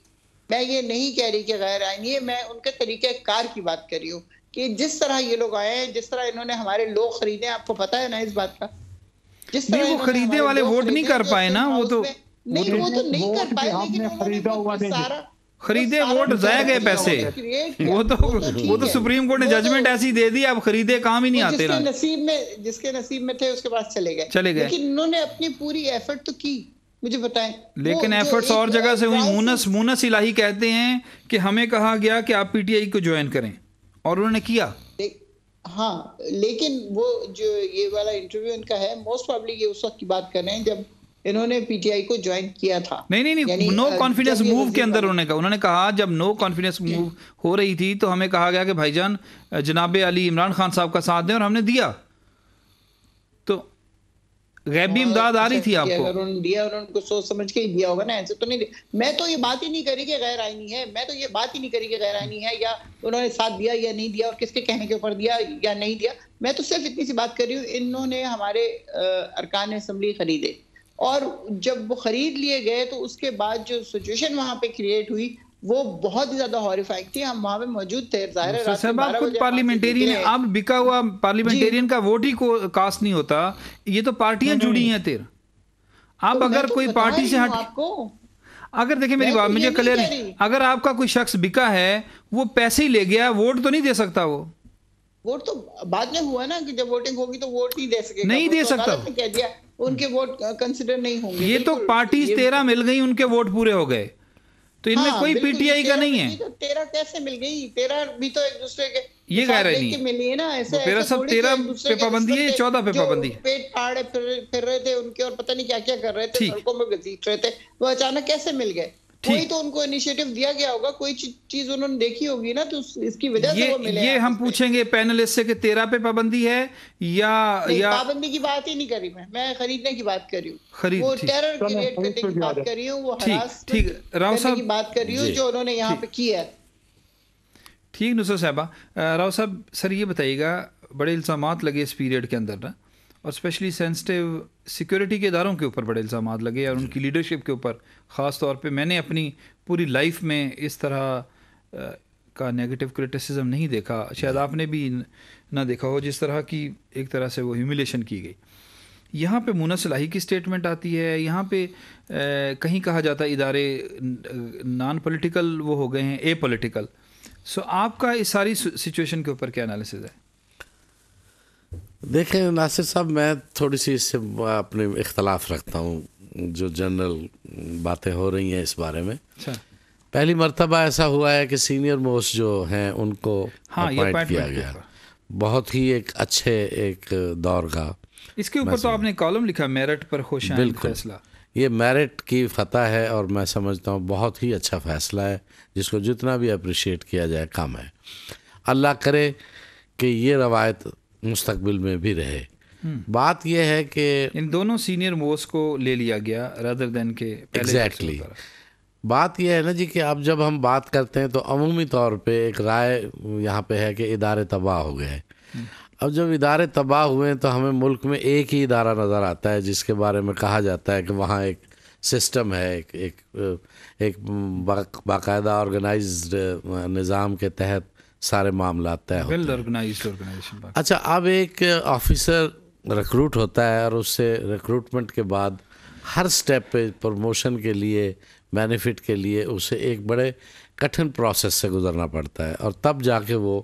मैं ये नहीं कह रही कि गैर आईनी है मैं उनके तरीके कार की बात कर रही हूँ कि जिस तरह ये लोग आए हैं जिस तरह इन्होंने हमारे लोग खरीदे आपको पता है ना इस बात का जिस तरह वो खरीदे वाले वोट नहीं कर पाए ना तो- तो- वो तो नहीं वो तो नहीं कर पाए लेकिन खरीदा हुआ सारा खरीदे वोट जाया गए पैसे वो तो वो तो, तो सुप्रीम कोर्ट ने जजमेंट तो ऐसी दे दी अब खरीदे काम ही नहीं आते जिसके नसीब में जिसके नसीब में थे उसके पास चले गए चले गए लेकिन उन्होंने अपनी पूरी एफर्ट तो की मुझे बताएं लेकिन एफर्ट्स और जगह से हुई मुनस मुनस इलाही कहते हैं कि हमें कहा गया कि आप पीटीआई को ज्वाइन करें और उन्होंने किया हाँ लेकिन वो जो ये वाला इंटरव्यू इनका है मोस्ट प्रॉब्ली ये उस वक्त की बात कर रहे हैं जब इन्होंने पीटीआई को ज्वाइन किया था नहीं नहीं नहीं नो कॉन्फिडेंस मूव के अंदर उन्होंने कहा उन्होंने कहा जब नो कॉन्फिडेंस मूव हो रही थी तो हमें कहा गया कि भाईजान जनाबे अली इमरान खान साहब का साथ दें और हमने दिया तो गैबी हाँ, इमदाद आ रही थी आपको अगर उन्होंने दिया उन्होंने उनको सोच समझ के ही दिया होगा ना ऐसे तो नहीं मैं तो ये बात ही नहीं करी कि गैर आईनी है मैं तो ये बात ही नहीं करी कि गैर आईनी है या उन्होंने साथ दिया या नहीं दिया और किसके कहने के ऊपर दिया या नहीं दिया मैं तो सिर्फ इतनी सी बात कर रही हूँ इन्होंने हमारे अरकान असम्बली खरीदे और जब वो खरीद लिए गए तो उसके बाद जो सिचुएशन वहाँ पे क्रिएट हुई वो बहुत ही ज्यादा हॉरिफाइंग थी हम वहां पे मौजूद थे जाहिर खुद पार्लियामेंटेरियन अब बिका हुआ पार्लियामेंटेरियन का वोट ही कास्ट नहीं होता ये तो पार्टियां जुड़ी हैं तेर तो आप तो अगर तो कोई पार्टी से हट आपको अगर देखिए मेरी बात तो मुझे क्लियर अगर आपका कोई शख्स बिका है वो पैसे ही ले गया वोट तो नहीं दे सकता वो वोट तो बाद में हुआ ना कि जब वोटिंग होगी तो वोट नहीं दे सकेगा नहीं दे तो सकता कह दिया उनके हम्म। वोट कंसिडर नहीं होंगे ये तो पार्टी तेरह मिल गई उनके वोट पूरे हो गए तो इनमें हाँ, कोई पीटीआई का नहीं है तो तेरह कैसे मिल गई तेरह भी तो एक दूसरे के ये कह रहे नहीं मिली है ना ऐसे तो तेरह सब तेरह पेपाबंदी है चौदह पेपाबंदी पेट फाड़े फिर रहे थे उनके और पता नहीं क्या क्या कर रहे थे सड़कों में घसीट रहे थे वो अचानक कैसे मिल गए कोई तो उनको इनिशिएटिव दिया गया होगा कोई चीज उन्होंने देखी होगी ना तो इसकी वजह से वो मिले ये हम पूछेंगे पैनलिस्ट से कि तेरह पे पाबंदी है या या पाबंदी की बात ही नहीं करी मैं मैं खरीदने की बात कर रही हूँ खरीद वो टेरर क्रिएट करने की बात कर रही हूँ वो हरास ठीक राव साहब की बात कर रही हूँ जो उन्होंने यहाँ पे की है ठीक नुसर साहबा राव साहब सर ये बताइएगा बड़े इल्ज़ाम लगे इस पीरियड के अंदर ना और स्पेशली सेंसिटिव सिक्योरिटी के इदारों के ऊपर बड़े इल्ज़ाम लगे और उनकी लीडरशिप के ऊपर ख़ास तौर पर मैंने अपनी पूरी लाइफ में इस तरह का नेगेटिव क्रिटिसिज्म नहीं देखा शायद आपने भी ना देखा हो जिस तरह की एक तरह से वो ह्यूमिलेशन की गई यहाँ पे मुना सलाही की स्टेटमेंट आती है यहाँ पे कहीं कहा जाता है इदारे नॉन पॉलिटिकल वो हो गए हैं ए पॉलिटिकल सो आपका इस सारी सिचुएशन के ऊपर क्या एनालिसिस है देखें नासिर साहब मैं थोड़ी सी इससे अपने इख्तलाफ रखता हूँ जो जनरल बातें हो रही हैं इस बारे में अच्छा। पहली मरतबा ऐसा हुआ है कि सीनियर मोस्ट जो हैं उनको हाँ, अपॉइंट किया गया बहुत ही एक अच्छे एक दौर का इसके ऊपर तो आपने कॉलम लिखा मेरिट पर खुश फैसला ये मेरिट की फतह है और मैं समझता हूँ बहुत ही अच्छा फैसला है जिसको जितना भी अप्रिशिएट किया जाए कम है अल्लाह करे कि ये रवायत मुस्तबिल में भी रहे हम्म। बात यह है कि इन दोनों सीनियर मोस्ट को ले लिया गया रदर देन के एग्जैक्टली exactly. बात यह है ना जी कि अब जब हम बात करते हैं तो अमूमी तौर पे एक राय यहाँ पे है कि इदारे तबाह हो गए हम्म। अब जब इदारे तबाह हुए तो हमें मुल्क में एक ही इदारा नज़र आता है जिसके बारे में कहा जाता है कि वहाँ एक सिस्टम है एक एक, एक बाकायदा ऑर्गेनाइज्ड निज़ाम के तहत सारे मामला तय होते well हैं अच्छा अब एक ऑफिसर रिक्रूट होता है और उससे रिक्रूटमेंट के बाद हर स्टेप पे प्रमोशन के लिए बेनिफिट के लिए उसे एक बड़े कठिन प्रोसेस से गुजरना पड़ता है और तब जाके वो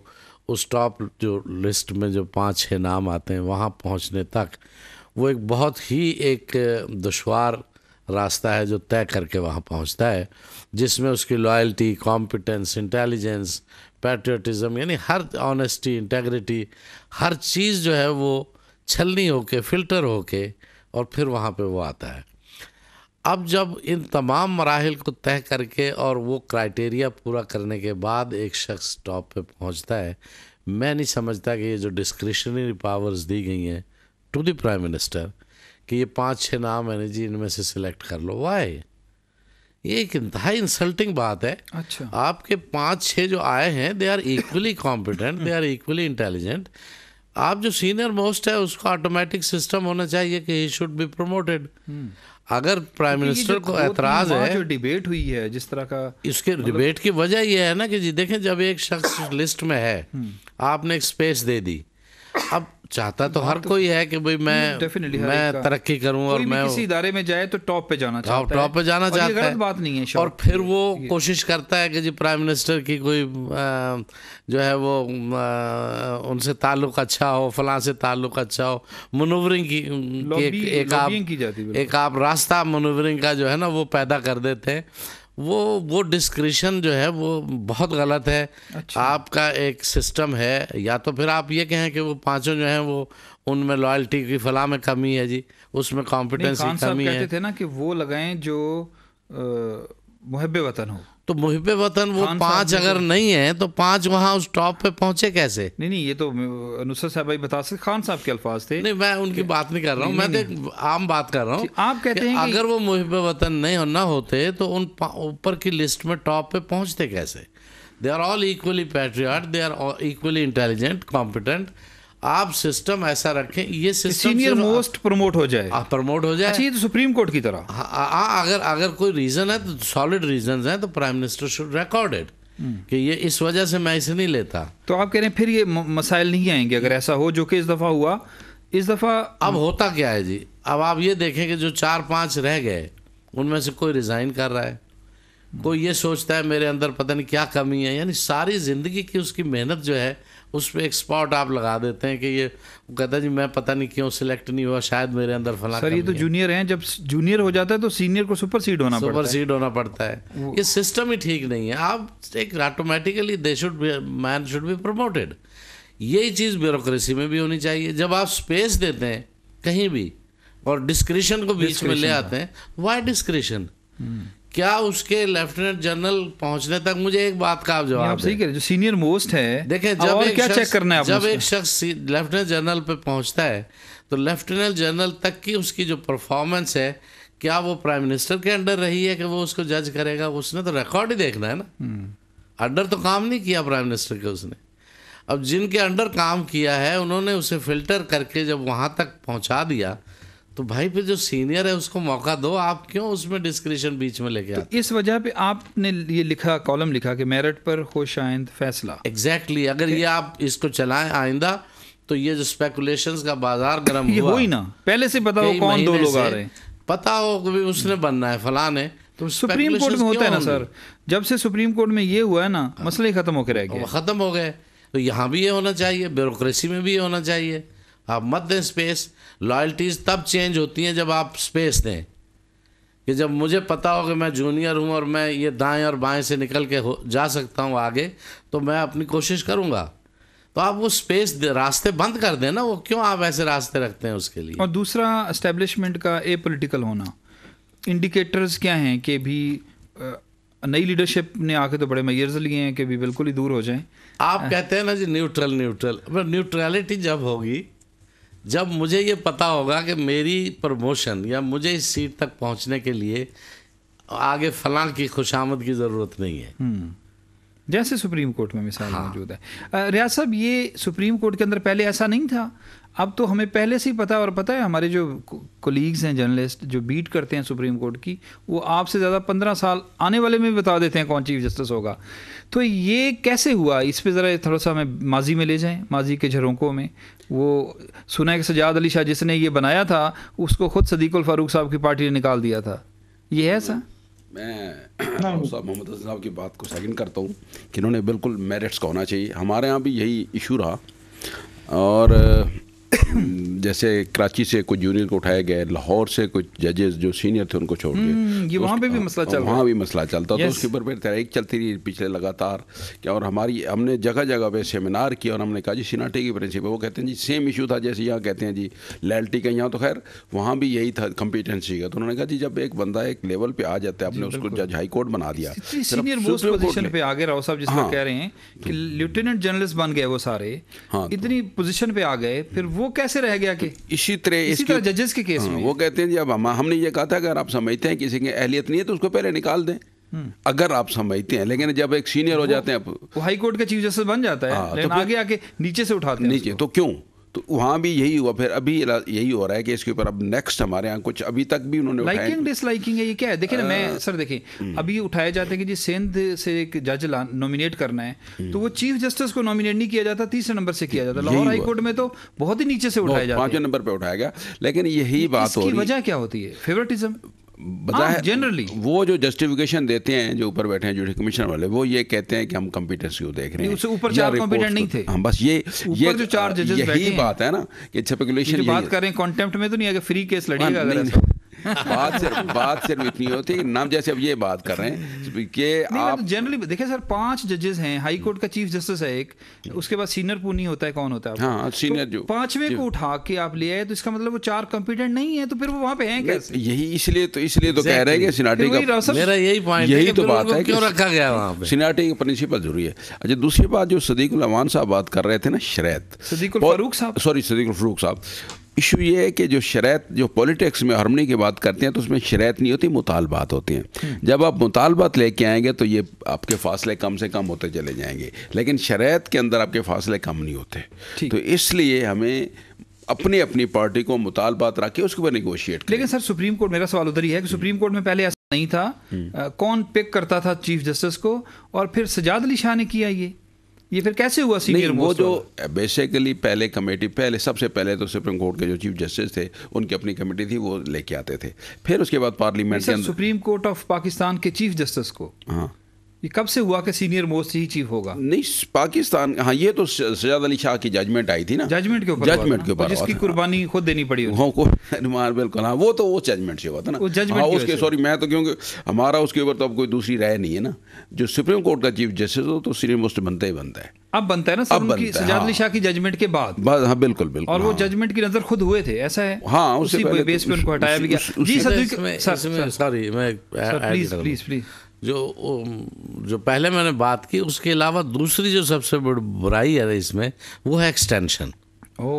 उस टॉप जो लिस्ट में जो पाँच छः नाम आते हैं वहाँ पहुँचने तक वो एक बहुत ही एक दुशवार रास्ता है जो तय करके वहाँ पहुँचता है जिसमें उसकी लॉयल्टी कॉम्पिटेंस इंटेलिजेंस पैट्रियटिज़म यानी हर ऑनेस्टी इंटेग्रिटी हर चीज़ जो है वो छलनी होके फिल्टर होके और फिर वहाँ पे वो आता है अब जब इन तमाम मराहल को तय करके और वो क्राइटेरिया पूरा करने के बाद एक शख्स टॉप पे पहुँचता है मैं नहीं समझता कि ये जो डिस्क्रिशनरी पावर्स दी गई हैं टू द प्राइम मिनिस्टर कि ये पांच छह नाम है जी इनमें से सिलेक्ट कर लो वाई ये एक इंतहा इंसल्टिंग बात है अच्छा आपके पांच छह जो आए हैं they are equally competent they are equally intelligent आप जो सीनियर मोस्ट है उसको ऑटोमेटिक सिस्टम होना चाहिए कि ही शुड बी प्रमोटेड अगर प्राइम मिनिस्टर को एतराज है जो डिबेट हुई है जिस तरह का इसके डिबेट मतलब- की वजह यह है ना कि जी देखें जब एक शख्स लिस्ट में है हम्म। आपने एक स्पेस दे दी अब चाहता तो हाँ हर तो कोई है कि भाई मैं डेफिनेटली मैं तरक्की करूं और मैं किसी इदारे में जाए तो टॉप पे जाना हाँ, चाहता टॉप पे जाना चाहता है बात नहीं है और फिर वो कोशिश करता है कि जी प्राइम मिनिस्टर की कोई जो है वो उनसे ताल्लुक अच्छा हो फलां से ताल्लुक अच्छा हो मनोवरिंग की एक, आप एक आप रास्ता मनोवरिंग का जो है ना वो पैदा कर देते हैं वो वो डिस्क्रिशन जो है वो बहुत गलत है अच्छा। आपका एक सिस्टम है या तो फिर आप ये कहें कि वो पांचों जो हैं वो उनमें लॉयल्टी की फला में कमी है जी उसमें कॉम्पिटेंस की कमी है थे ना कि वो लगाएं जो मुहब वतन हो तो मुहिब वतन वो पांच तो- अगर नहीं है तो पांच वहाँ उस टॉप पे पहुंचे कैसे नहीं नहीं ये तो नुसर साहब भाई बता सकते खान साहब के अल्फाज थे नहीं मैं उनकी बात नहीं कर रहा हूँ मैं तो आम बात कर रहा हूँ आप कहते हैं अगर वो मुहिब वतन नहीं ना होते तो उन ऊपर की लिस्ट में टॉप पे पहुँचते कैसे they are all equally patriot they are equally intelligent competent आप सिस्टम ऐसा रखें ये सीनियर मोस्ट प्रमोट हो जाए आ, प्रमोट हो जाए अच्छा ये तो सुप्रीम कोर्ट की तरह आ, हाँ, आ, हाँ, हाँ, अगर अगर कोई रीजन है तो सॉलिड रीजन है तो प्राइम मिनिस्टर शुड रिकॉर्डेड कि ये इस वजह से मैं इसे नहीं लेता तो आप कह रहे हैं फिर ये मसाइल नहीं आएंगे अगर ऐसा हो जो कि इस दफ़ा हुआ इस दफ़ा अब होता क्या है जी अब आप ये देखें कि जो चार पांच रह गए उनमें से कोई रिज़ाइन कर रहा है कोई ये सोचता है मेरे अंदर पता नहीं क्या कमी है यानी सारी ज़िंदगी की उसकी मेहनत जो है उस पर एक स्पॉट आप लगा देते हैं कि ये कहता जी मैं पता नहीं क्यों सिलेक्ट नहीं हुआ शायद मेरे अंदर फला सर ये तो जूनियर हैं जब जूनियर हो जाता है तो सीनियर को सुपर सीड होना सुपर सीड होना पड़ता है ये सिस्टम ही ठीक नहीं है आप एक automatically they should man should be promoted यही चीज़ ब्यूरोक्रेसी में भी होनी चाहिए जब आप स्पेस देते हैं कहीं भी और डिस्क्रिशन को बीच में ले आते हैं वाई डिस्क्रिशन क्या उसके लेफ्टिनेंट जनरल पहुंचने तक मुझे एक बात का आप जवाब सही जो सीनियर मोस्ट है देखे जब और एक क्या चेक करना है जब एक शख्स लेफ्टिनेंट जनरल पे पहुंचता है तो लेफ्टिनेंट जनरल तक की उसकी जो परफॉर्मेंस है क्या वो प्राइम मिनिस्टर के अंडर रही है कि वो उसको जज करेगा उसने तो रिकॉर्ड ही देखना है ना अंडर हम्म। तो काम नहीं किया प्राइम मिनिस्टर के उसने अब जिनके अंडर काम किया है उन्होंने उसे फिल्टर करके जब वहाँ तक पहुँचा दिया तो भाई फिर जो सीनियर है उसको मौका दो आप क्यों उसमें डिस्क्रिशन बीच में लेके तो आते तो इस वजह पे आपने ये लिखा कॉलम लिखा कि मेरिट पर खुश आइंद फैसला एग्जैक्टली exactly, अगर ये आप इसको चलाएं आइंदा तो ये जो स्पेकुलेशन का बाजार गर्म हुआ ही ना पहले से पता हो कौन दो लोग आ रहे हैं पता हो कि उसने बनना है फलान है तो सुप्रीम कोर्ट में होता है ना सर जब से सुप्रीम कोर्ट में ये हुआ है ना मसले खत्म होकर रह गए खत्म हो गए तो यहाँ भी ये होना चाहिए ब्यूरोक्रेसी में भी ये होना चाहिए आप मत दें स्पेस लॉयल्टीज़ तब चेंज होती हैं जब आप स्पेस दें कि जब मुझे पता हो कि मैं जूनियर हूँ और मैं ये दाएं और बाएं से निकल के हो जा सकता हूँ आगे तो मैं अपनी कोशिश करूँगा तो आप वो स्पेस रास्ते बंद कर देना वो क्यों आप ऐसे रास्ते रखते हैं उसके लिए और दूसरा इस्टेब्लिशमेंट का ए पोलिटिकल होना इंडिकेटर्स क्या हैं कि भी नई लीडरशिप ने आके तो बड़े मैयर्स लिए हैं कि भी बिल्कुल ही दूर हो जाएं आप कहते हैं ना जी न्यूट्रल न्यूट्रल न्यूट्रलिटी जब होगी जब मुझे ये पता होगा कि मेरी प्रमोशन या मुझे इस सीट तक पहुंचने के लिए आगे फलां की खुशामद की ज़रूरत नहीं है हम्म। जैसे सुप्रीम कोर्ट में मिसाल हाँ। मौजूद है रियाज साहब ये सुप्रीम कोर्ट के अंदर पहले ऐसा नहीं था अब तो हमें पहले से ही पता और पता है हमारे जो कोलीग्स हैं जर्नलिस्ट जो बीट करते हैं सुप्रीम कोर्ट की वो आपसे ज़्यादा पंद्रह साल आने वाले में बता देते हैं कौन चीफ जस्टिस होगा तो ये कैसे हुआ इस पर ज़रा थोड़ा सा हमें माजी में ले जाएं माजी के झरोंकों में वो सुना है कि सजाद अली शाह जिसने ये बनाया था उसको ख़ुद सदीकुल फ़ारूक साहब की पार्टी ने निकाल दिया था ये है सर मैं साहब मोहम्मद साहब की बात को सेकंड करता हूँ कि इन्होंने बिल्कुल मेरिट्स का होना चाहिए हमारे यहाँ भी यही इशू रहा और जैसे कराची से कुछ जूनियर को उठाया गया लाहौर से कुछ जजेस जो सीनियर थे उनको छोड़ गए हम्म, ये तो वहाँ पे भी मसला चल वहाँ भी मसला चलता तो उसके ऊपर फिर तहरीक चलती रही पिछले लगातार क्या और हमारी हमने जगह जगह पे सेमिनार किया और हमने कहा जी सिनाटे की प्रिंसिपल वो कहते हैं जी सेम इशू था जैसे यहाँ कहते हैं जी लैल्टी का यहाँ तो खैर वहाँ भी यही था कम्पिटेंसी का तो उन्होंने कहा जी जब एक बंदा एक लेवल पे आ जाता है आपने उसको जज हाई कोर्ट बना दिया पे आ राव साहब जिस हाँ। कह रहे हैं कि लेफ्टिनेंट तो जर्नलिस्ट बन गए वो सारे हाँ, तो इतनी पोजीशन पे आ गए फिर वो कैसे रह गया कि इसी तरह इसी तरह जजेस के केस हाँ, में वो कहते हैं जब हम हमने ये कहा था अगर आप समझते हैं किसी की अहलियत नहीं है तो उसको पहले निकाल दें हम्म। अगर आप समझते हैं लेकिन जब एक सीनियर हो जाते हैं हाईकोर्ट हाई कोर्ट का चीफ जस्टिस बन जाता है हाँ, तो लेकिन आगे आके नीचे से उठाते नीचे तो क्यों तो वहाँ भी यही हुआ फिर अभी यही हो रहा है कि इसके ऊपर अब नेक्स्ट हमारे यहाँ कुछ अभी तक भी उन्होंने लाइकिंग डिसलाइकिंग है ये क्या है देखिए ना मैं हाँ। सर देखिए हम्म। अभी उठाया जाता है कि जी सिंध से एक जज नॉमिनेट करना है हम्म। तो वो चीफ जस्टिस को नॉमिनेट नहीं किया जाता तीसरे नंबर से किया जाता लाहौर हाईकोर्ट में तो बहुत ही नीचे से उठाया जाता है पाँचवें नंबर पर उठाया गया लेकिन यही बात हो वजह क्या होती है फेवरेटिज्म बताया जनरली हाँ, वो जो जस्टिफिकेशन देते हैं जो ऊपर बैठे हैं जो कमिश्नर वाले वो ये कहते हैं कि हम कॉम्पिटेंसी को देख रहे हैं उससे ऊपर चार कॉम्पिटेंट नहीं थे हम हाँ, बस ये ये जो चार जजेस बैठे हैं यही बात है ना कि स्पेकुलेशन बात करें कॉन्टेम्प्ट में तो नहीं आगे फ्री केस लड़ेगा हाँ, अगर बात सिर्फ बात सिर्फ इतनी होती है नाम जैसे अब ये बात कर रहे हैं कि मतलब आप जनरली देखिए सर पांच जजेस हैं हाई कोर्ट का चीफ जस्टिस है एक उसके बाद सीनियर पूनी होता है कौन होता है हाँ सीनियर तो जो पांचवें को उठा के आप ले आए तो इसका मतलब वो चार कॉम्पिटेंट नहीं है तो फिर वो वहां पे हैं कैसे यही इसलिए तो इसलिए तो कह रहे हैं कि का मेरा यही पॉइंट यही तो बात है क्यों रखा गया वहां पे सिनाटी का प्रिंसिपल जरूरी है अच्छा दूसरी बात जो सदीकुल अमान साहब बात कर रहे थे ना शरैत सदीकुल फारूक साहब सॉरी सदीकुल फारूक साहब इशू ये है कि जो शरात जो पॉलिटिक्स में हारमनी की बात करते हैं तो उसमें शरात नहीं होती मुतालबात होते हैं हम्म। जब आप मुतालबात लेके आएंगे तो ये आपके फासले कम से कम होते चले जाएंगे लेकिन शरात के अंदर आपके फासले कम नहीं होते तो इसलिए हमें अपनी अपनी पार्टी को मुतालबात रख के उसके ऊपर निगोशिएट लेकिन सर सुप्रीम कोर्ट मेरा सवाल उधर ही है कि सुप्रीम कोर्ट में पहले ऐसा नहीं था आ, हम्म। कौन पिक करता था चीफ जस्टिस को और फिर सजाद अली शाह ने किया ये ये फिर कैसे हुआ सीनियर वो जो तो बेसिकली पहले कमेटी पहले सबसे पहले तो सुप्रीम कोर्ट के जो चीफ जस्टिस थे उनकी अपनी कमेटी थी वो लेके आते थे फिर उसके बाद parliament supreme court of Pakistan के चीफ जस्टिस को हाँ ये कब से हुआ कि सीनियर मोस्ट ही चीफ होगा नहीं पाकिस्तान हाँ ये तो सजाद अली शाह की जजमेंट आई थी ना जजमेंट के ऊपर जजमेंट के ऊपर जिसकी कुर्बानी खुद देनी पड़ी हो हाँ कुर्बान बिल्कुल हाँ वो तो वो हाँ, जजमेंट से हुआ था ना जजमेंट हाँ, उसके सॉरी मैं तो क्योंकि हमारा उसके ऊपर तो अब कोई दूसरी राय नहीं है ना जो सुप्रीम कोर्ट का चीफ जस्टिस हो तो सीनियर मोस्ट बनता ही बनता है अब बनता है ना अब बनता सजाद हाँ। अली शाह की जजमेंट के बाद हाँ बिल्कुल बिल्कुल और वो जजमेंट हाँ। की नजर खुद हुए थे ऐसा है हाँ उसी बेस तो पे उनको हटाया भी गया जी सर सॉरी मैं प्लीज प्लीज प्लीज जो जो पहले मैंने बात की उसके अलावा दूसरी जो सबसे बड़ी बुराई है इसमें वो है एक्सटेंशन ओ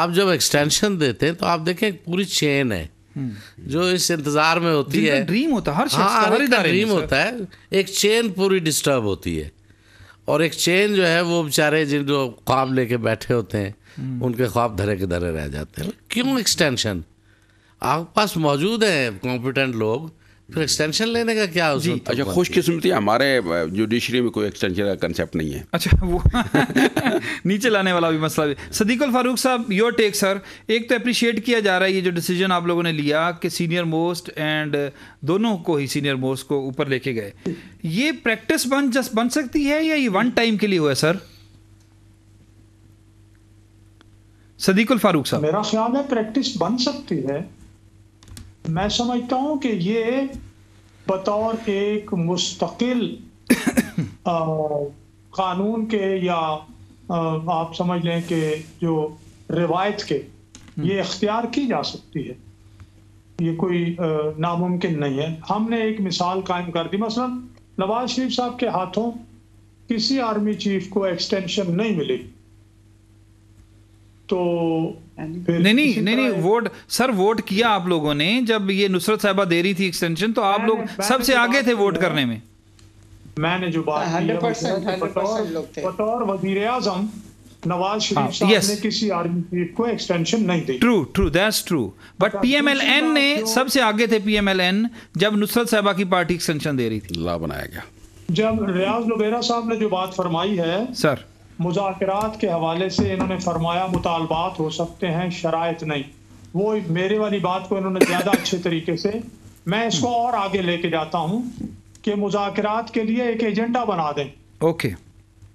आप जब एक्सटेंशन देते हैं तो आप देखें पूरी चेन है हम्म। जो इस इंतजार में होती है ड्रीम होता हर हाँ, का ड्रीम होता है एक चेन पूरी डिस्टर्ब होती है और एक चेन जो है वो बेचारे जिन जो ख्वाब लेके बैठे होते हैं हम्म। उनके ख्वाब धरे के धरे रह जाते हैं क्यों एक्सटेंशन आपके पास मौजूद हैं कॉम्पिटेंट लोग फिर तो एक्सटेंशन लेने का क्या जी तो अच्छा खुशकिस्मती हमारे जुडिशरी में कोई एक्सटेंशन का कंसेप्ट नहीं है अच्छा वो नीचे लाने वाला भी मसला भी सदीकुल फारूक साहब योर टेक सर एक तो अप्रिशिएट किया जा रहा है ये जो डिसीजन आप लोगों ने लिया कि सीनियर मोस्ट एंड दोनों को ही सीनियर मोस्ट को ऊपर लेके गए ये प्रैक्टिस बन जस्ट बन सकती है या ये वन टाइम के लिए हुआ सर सदीकुल फारूक साहब मेरा ख्याल है प्रैक्टिस बन सकती है मैं समझता हूँ कि ये बतौर एक मुस्तकिल कानून के या आप समझ लें कि जो रिवायत के हम्म। ये इख्तियार की जा सकती है ये कोई नामुमकिन नहीं है हमने एक मिसाल कायम कर दी मसलन नवाज शरीफ साहब के हाथों किसी आर्मी चीफ को एक्सटेंशन नहीं मिली तो नहीं नहीं नहीं नहीं वोट सर वोट किया आप लोगों ने जब ये नुसरत साहबा दे रही थी एक्सटेंशन तो आप लोग सबसे आगे थे वोट करने में मैंने जो बात बतौर वजीर आजम नवाज शरीफ हाँ, साहब yes. ने किसी आर्मी चीफ को एक्सटेंशन नहीं दी true true that's true but PMLN ने सबसे आगे थे पीएमएलएन जब नुसरत साहबा की पार्टी एक्सटेंशन दे रही थी ला बनाया गया जब रियाज लुबेरा साहब ने जो बात फरमाई है सर मुजात के हवाले से इन्होंने फरमाया मुतालबात हो सकते हैं शराय नहीं वो मेरे वाली बात को इन्होंने ज़्यादा अच्छे तरीके से मैं इसको और आगे लेके जाता हूँ कि मुजात के लिए एक एजेंडा बना दें ओके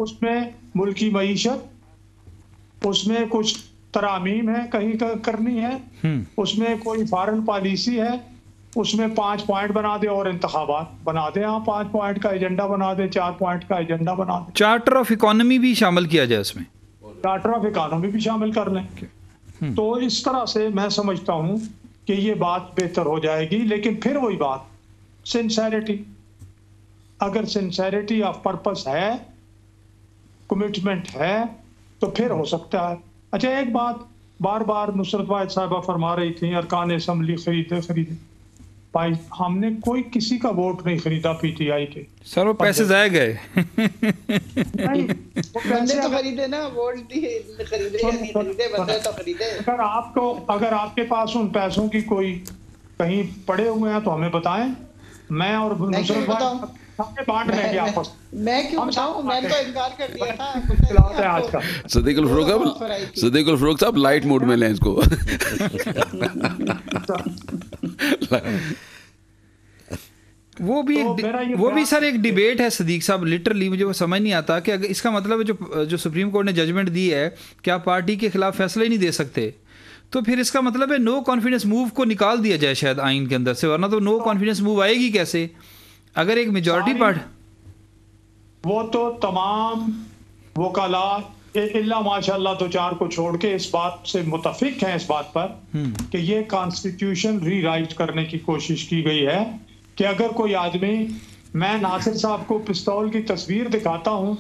उसमें मुल्की मीशत उसमें कुछ तरामीम है कहीं करनी है हम्म। उसमें कोई फॉरन पॉलिसी है उसमें पांच पॉइंट बना दे और इंतबात बना दे आप हाँ, पांच पॉइंट का एजेंडा बना दे चार पॉइंट का एजेंडा बना दे चार्टर ऑफ इकोनॉमी भी शामिल किया जाए उसमें चार्टर ऑफ इकोनॉमी भी शामिल कर लें हम्म। तो इस तरह से मैं समझता हूँ कि ये बात बेहतर हो जाएगी लेकिन फिर वही बात सिंसेरिटी अगर सिंसेरिटी ऑफ पर्पस है कमिटमेंट है तो फिर हो सकता है अच्छा एक बात बार बार नुसरत वायद साहबा फरमा रही थी अरकान इसम्बली खरीदे खरीदे भाई हमने कोई किसी का वोट नहीं खरीदा पीटीआई के सर वो पैसे जाए गए ना तो अगर आपको अगर आपके पास उन पैसों की कोई कहीं पड़े हुए हैं तो हमें बताएं मैं और नुसरत भाई तो फरूक साहब लाइट मूड में लें इसको वो भी तो वो भी सर एक डिबेट है सदीक साहब लिटरली मुझे वो समझ नहीं आता कि अगर इसका मतलब है जो जो सुप्रीम कोर्ट ने जजमेंट दी है कि आप पार्टी के खिलाफ फैसला ही नहीं दे सकते तो फिर इसका मतलब है नो कॉन्फिडेंस मूव को निकाल दिया जाए शायद आइन के अंदर से वरना तो नो कॉन्फिडेंस मूव आएगी कैसे अगर एक मेजोरिटी पार्ट वो तो तमाम वो कला माशाल्लाह तो चार को छोड़ के इस बात से मुतफिक हैं इस बात पर हम्म। कि ये कॉन्स्टिट्यूशन रीराइट करने की कोशिश की गई है कि अगर कोई आदमी मैं नासिर साहब को पिस्तौल की तस्वीर दिखाता हूं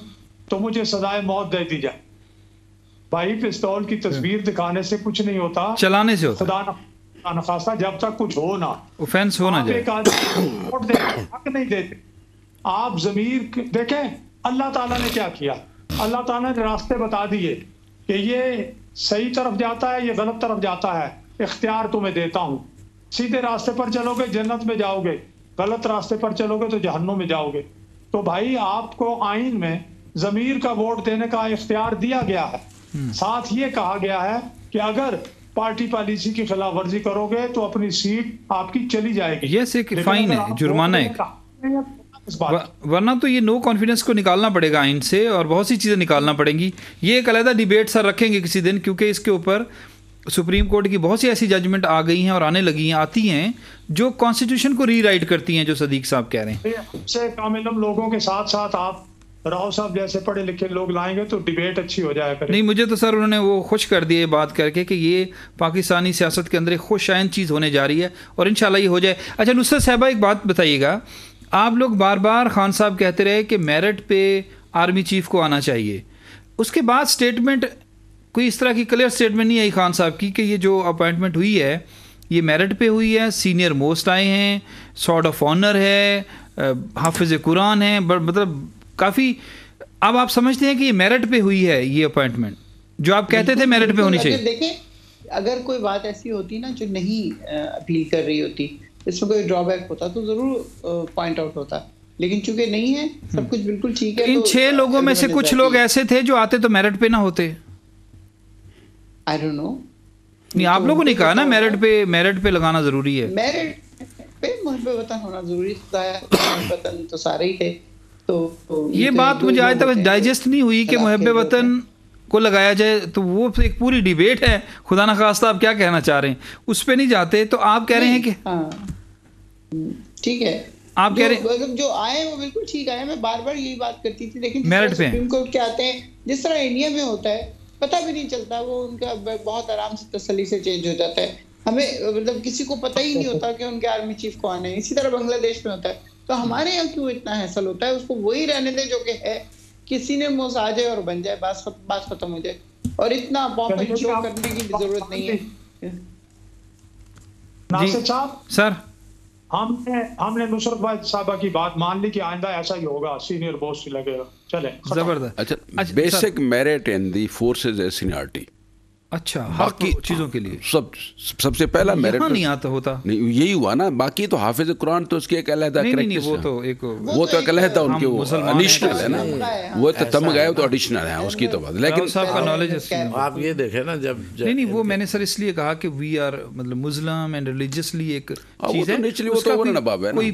तो मुझे सजाए मौत दे दी जाए भाई पिस्तौल की तस्वीर हम्म। दिखाने से कुछ नहीं होता चलाने से होता। खाना खासा जब तक कुछ हो ना ऑफेंस हो ना जाए हक नहीं देते आप जमीर देखें अल्लाह ताला ने क्या किया अल्लाह ताला ने रास्ते बता दिए कि ये सही तरफ जाता है ये गलत तरफ जाता है इख्तियार तुम्हें देता हूँ सीधे रास्ते पर चलोगे जन्नत में जाओगे गलत रास्ते पर चलोगे तो जहन्नुम में जाओगे तो भाई आपको आइन में ज़मीर का वोट देने का इख्तियार दिया गया है हम्म। साथ ये कहा गया है कि अगर पार्टी पॉलिसी की खिलाफ वर्जी करोगे तो अपनी सीट आपकी चली जाएगी ये एक फाइन है जुर्माना है वरना तो ये नो कॉन्फिडेंस को निकालना पड़ेगा आइन से और बहुत सी चीज़ें निकालना पड़ेंगी ये एक अलहदा डिबेट सर रखेंगे किसी दिन क्योंकि इसके ऊपर सुप्रीम कोर्ट की बहुत सी ऐसी जजमेंट आ गई हैं और आने लगी हैं आती हैं जो कॉन्स्टिट्यूशन को रीराइट करती हैं जो सदीक साहब कह रहे हैं से लोगों के साथ साथ आप राव साहब जैसे पढ़े लिखे लोग लाएंगे तो डिबेट अच्छी हो जाएगा नहीं मुझे तो सर उन्होंने वो खुश कर दिए बात करके कि ये पाकिस्तानी सियासत के अंदर एक खुश आयन चीज़ होने जा रही है और इन ये हो जाए अच्छा नुसर साहबा एक बात बताइएगा आप लोग बार बार खान साहब कहते रहे कि मेरिट पे आर्मी चीफ को आना चाहिए उसके बाद स्टेटमेंट कोई इस तरह की क्लियर स्टेटमेंट नहीं आई खान साहब की कि ये जो अपॉइंटमेंट हुई है ये मेरिट पे हुई है सीनियर मोस्ट आए हैं सॉर्ड ऑफ ऑनर है हाफिज़ कुरान है मतलब काफ़ी अब आप समझते हैं कि मेरिट पे हुई है ये अपॉइंटमेंट जो आप कहते थे मेरिट पे होनी चाहिए देखिए अगर कोई बात ऐसी होती ना जो नहीं अपील कर रही होती इसमें कोई ड्रॉबैक होता तो ज़रूर पॉइंट आउट होता लेकिन चूंकि नहीं है सब हम्म। कुछ बिल्कुल ठीक है इन तो छह लोगों में से कुछ लोग ऐसे थे जो आते तो मेरिट पे ना होते आई डोंट नो नहीं आप लोगों ने कहा ना मेरिट पे मेरिट पे लगाना जरूरी है मेरिट पे मुहबत होना जरूरी था तो सारे ही थे तो, तो, ये, बात मुझे आज तक डाइजेस्ट नहीं हुई कि मुहब वतन को लगाया जाए तो वो एक पूरी डिबेट है खुदा ना खास्ता आप क्या कहना चाह रहे हैं उस पर नहीं जाते तो आप कह रहे हैं कि हाँ। हम्म, ठीक है आप कह रहे हैं मतलब जो आए वो बिल्कुल ठीक आए मैं बार बार यही बात करती थी लेकिन मेरिट पे सुप्रीम कोर्ट के आते हैं जिस तरह इंडिया में होता है पता भी नहीं चलता वो उनका बहुत आराम से तसली से चेंज हो जाता है हमें मतलब किसी को पता ही नहीं अच्छा, होता अच्छा। कि उनके आर्मी चीफ कौन है इसी तरह बांग्लादेश में होता है तो हमारे यहाँ क्यों इतना हैसल होता है उसको वही रहने दे जो कि है किसी ने मोस आ जाए और बन जाए बात बात खत्म हो जाए और इतना पॉम्प शो करने की जरूरत नहीं है नासिर सर हमने हमने नुसरत भाई साहबा की बात मान ली कि आइंदा ऐसा ही होगा सीनियर बॉस लगेगा चले जबरदस्त अच्छा basic merit in the forces seniority अच्छा बाकी चीज़ों के लिए सब सबसे पहला मेरे नहीं तो- आता होता नहीं यही हुआ ना बाकी तो हाफिज कुरान तो उसके एक अलहदा नहीं, नहीं, तो वो तो एक वो तो एक अलहदा उनके वो है ना वो तो तम गए तो है उसकी तो बात लेकिन साहब का नॉलेज आप ये देखे ना जब नहीं नहीं वो मैंने सर इसलिए कहा कि वी आर मतलब मुस्लिम एंड रिलीजियसली एक हाँ, तो कोई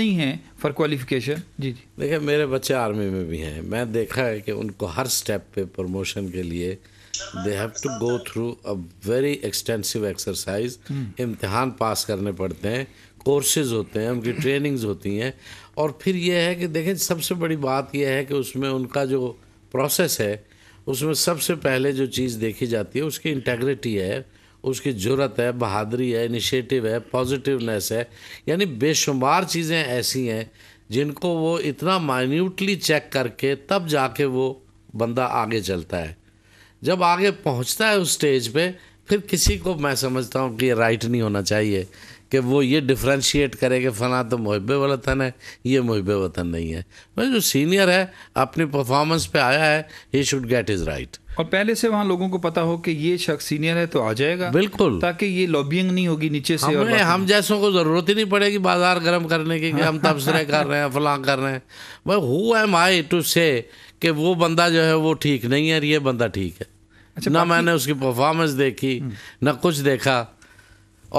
नहीं है फॉर क्वालिफिकेशन जी जी देखिये मेरे बच्चे आर्मी में भी हैं मैं देखा है कि उनको हर स्टेप पे प्रमोशन के लिए they have to go through a very extensive exercise इम्तहान पास करने पड़ते हैं कोर्सेज होते हैं उनकी ट्रेनिंग्स होती हैं और फिर यह है कि देखें सबसे बड़ी बात यह है कि उसमें उनका जो प्रोसेस है उसमें सबसे पहले जो चीज़ देखी जाती है उसकी इंटेग्रिटी है उसकी ज़रूरत है बहादरी है इनिशिएटिव है पॉजिटिवनेस है यानी बेशुमार चीज़ें ऐसी हैं जिनको वो इतना माइन्यूटली चेक करके तब जाके वो बंदा आगे चलता है जब आगे पहुंचता है उस स्टेज पे फिर किसी को मैं समझता हूँ कि ये राइट नहीं होना चाहिए कि वो ये डिफ्रेंशिएट करे कि फ़लाँ तो मुहब वतन है ये मुहब वतन नहीं है मैं जो सीनियर है अपनी परफॉर्मेंस पे आया है he should get is right और पहले से वहाँ लोगों को पता हो कि ये शख्स सीनियर है तो आ जाएगा बिल्कुल ताकि ये लॉबिंग नहीं होगी नीचे से हमें हम जैसों को ज़रूरत ही नहीं पड़ेगी बाजार गर्म करने की कि हम तबसरे कर रहे हैं फलां कर रहे हैं भाई हु एम आई टू से कि वो बंदा जो है वो ठीक नहीं है ये बंदा ठीक है अच्छा, ना मैंने उसकी परफॉर्मेंस देखी हम्म। ना कुछ देखा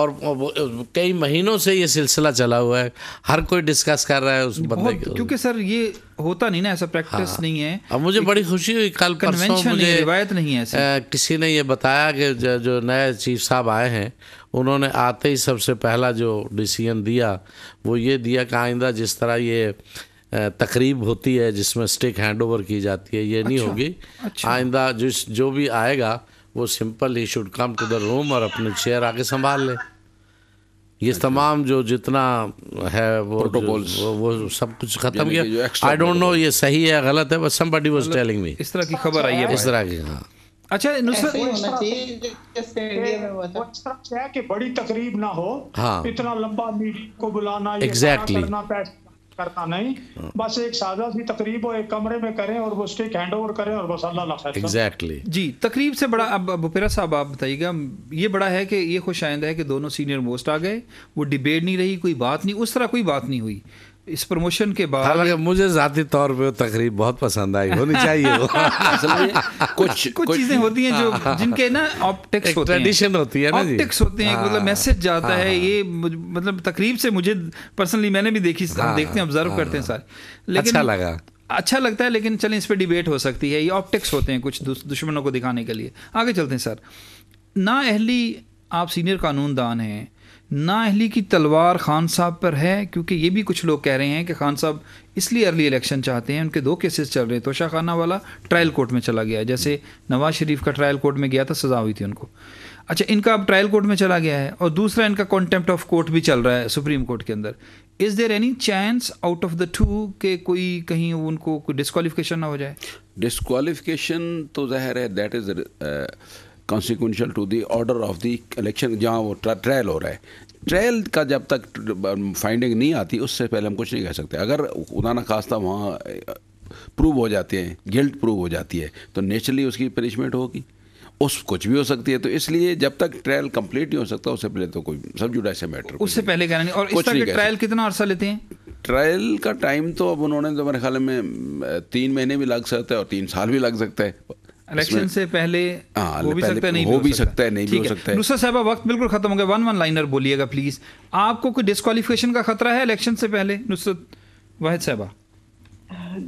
और कई महीनों से ये सिलसिला चला हुआ है हर कोई डिस्कस कर रहा है उस बंदे के क्योंकि सर ये होता नहीं ना ऐसा प्रैक्टिस हाँ, नहीं है अब मुझे बड़ी खुशी हुई कल परसों मुझे रिवायत नहीं है आ, किसी ने ये बताया कि जो, जो नए चीफ साहब आए हैं उन्होंने आते ही सबसे पहला जो डिसीजन दिया वो ये दिया कि आइंदा जिस तरह ये तकरीब होती है जिसमें स्टिक हैंड ओवर की जाती है ये अच्छा, नहीं होगी अच्छा। आइंदा जिस जो भी आएगा वो simple he should come to the room और अपने चेयर आके संभाल ले ये अच्छा। तमाम जो जितना है वो प्रोटोकॉल वो, वो सब कुछ खत्म किया आई डोंट नो ये सही है गलत है बस समबडी वाज टेलिंग मी इस तरह की खबर आई है इस तरह की हाँ अच्छा नुसरत बड़ी तकरीब ना हो हाँ इतना लंबा मीटिंग को बुलाना एग्जैक्टली करना नहीं बस एक साझा सी तकरीब एक कमरे में करें और वो स्टिक हैंड ओवर करें और बस अल्लाह एग्जैक्टली exactly. जी तकरीब से बड़ा अब बुपेरा साहब आप बताइएगा ये बड़ा है कि ये खुश आइंदा है कि दोनों सीनियर मोस्ट आ गए वो डिबेट नहीं रही कोई बात नहीं उस तरह कोई बात नहीं हुई इस प्रमोशन के बाद हालांकि मुझे जाती तौर पे तकरीब बहुत पसंद आई होनी चाहिए हो। कुछ कुछ चीजें होती हैं जो हाँ। जिनके ना ऑप्टिक्स होते ट्रेडिशन होती है ना जी ऑप्टिक्स होते हैं मतलब मैसेज हाँ। जाता है हाँ। ये मतलब तकरीब से मुझे पर्सनली मैंने भी देखी देखते हैं ऑब्जर्व करते हैं सारे लेकिन अच्छा लगा अच्छा लगता है लेकिन चलें इस पर डिबेट हो सकती है ये ऑप्टिक्स होते हैं कुछ दुश्मनों को दिखाने के लिए आगे चलते हैं सर ना अहली आप सीनियर कानूनदान हैं नाअहली की तलवार खान साहब पर है क्योंकि ये भी कुछ लोग कह रहे हैं कि खान साहब इसलिए अर्ली इलेक्शन चाहते हैं उनके दो केसेस चल रहे हैं तोशा खाना वाला ट्रायल कोर्ट में चला गया जैसे नवाज शरीफ का ट्रायल कोर्ट में गया था सज़ा हुई थी उनको अच्छा इनका अब ट्रायल कोर्ट में चला गया है और दूसरा इनका कॉन्टेम्प्ट ऑफ कोर्ट भी चल रहा है सुप्रीम कोर्ट के अंदर is there any chance out of the two के कोई कहीं उनको कोई डिस्कवालिफिकेशन ना हो जाए डिस्कवालिफिकेशन तो ज़ाहिर है that is consequential to the order of the election जहाँ वो ट्रायल हो रहा है ट्रायल का जब तक फाइंडिंग um, नहीं आती उससे पहले हम कुछ नहीं कह सकते अगर खुदा ना खास्ता वहाँ प्रूव uh, हो जाते हैं गिल्ट प्रूव हो जाती है तो नेचुरली उसकी पनिशमेंट होगी उस कुछ भी हो सकती है तो इसलिए जब तक ट्रायल कंप्लीट नहीं हो सकता उससे पहले तो कोई सब जुड़ा ऐसे मैटर उससे पहले कहना नहीं और इस तरह के ट्रायल कितना अर्सा लेते हैं ट्रायल का टाइम तो अब उन्होंने तो मेरे ख्याल में uh, तीन महीने भी लग सकता है और तीन साल भी लग सकता है इलेक्शन से पहले हाँ, हो भी सकता है नहीं हो भी सकता है नहीं भी हो सकता है नुसरत साहबा वक्त बिल्कुल खत्म हो गया वन वन लाइनर बोलिएगा प्लीज आपको कोई डिस्कालिफिकेशन का खतरा है इलेक्शन से पहले नुसरत वाहिद साहबा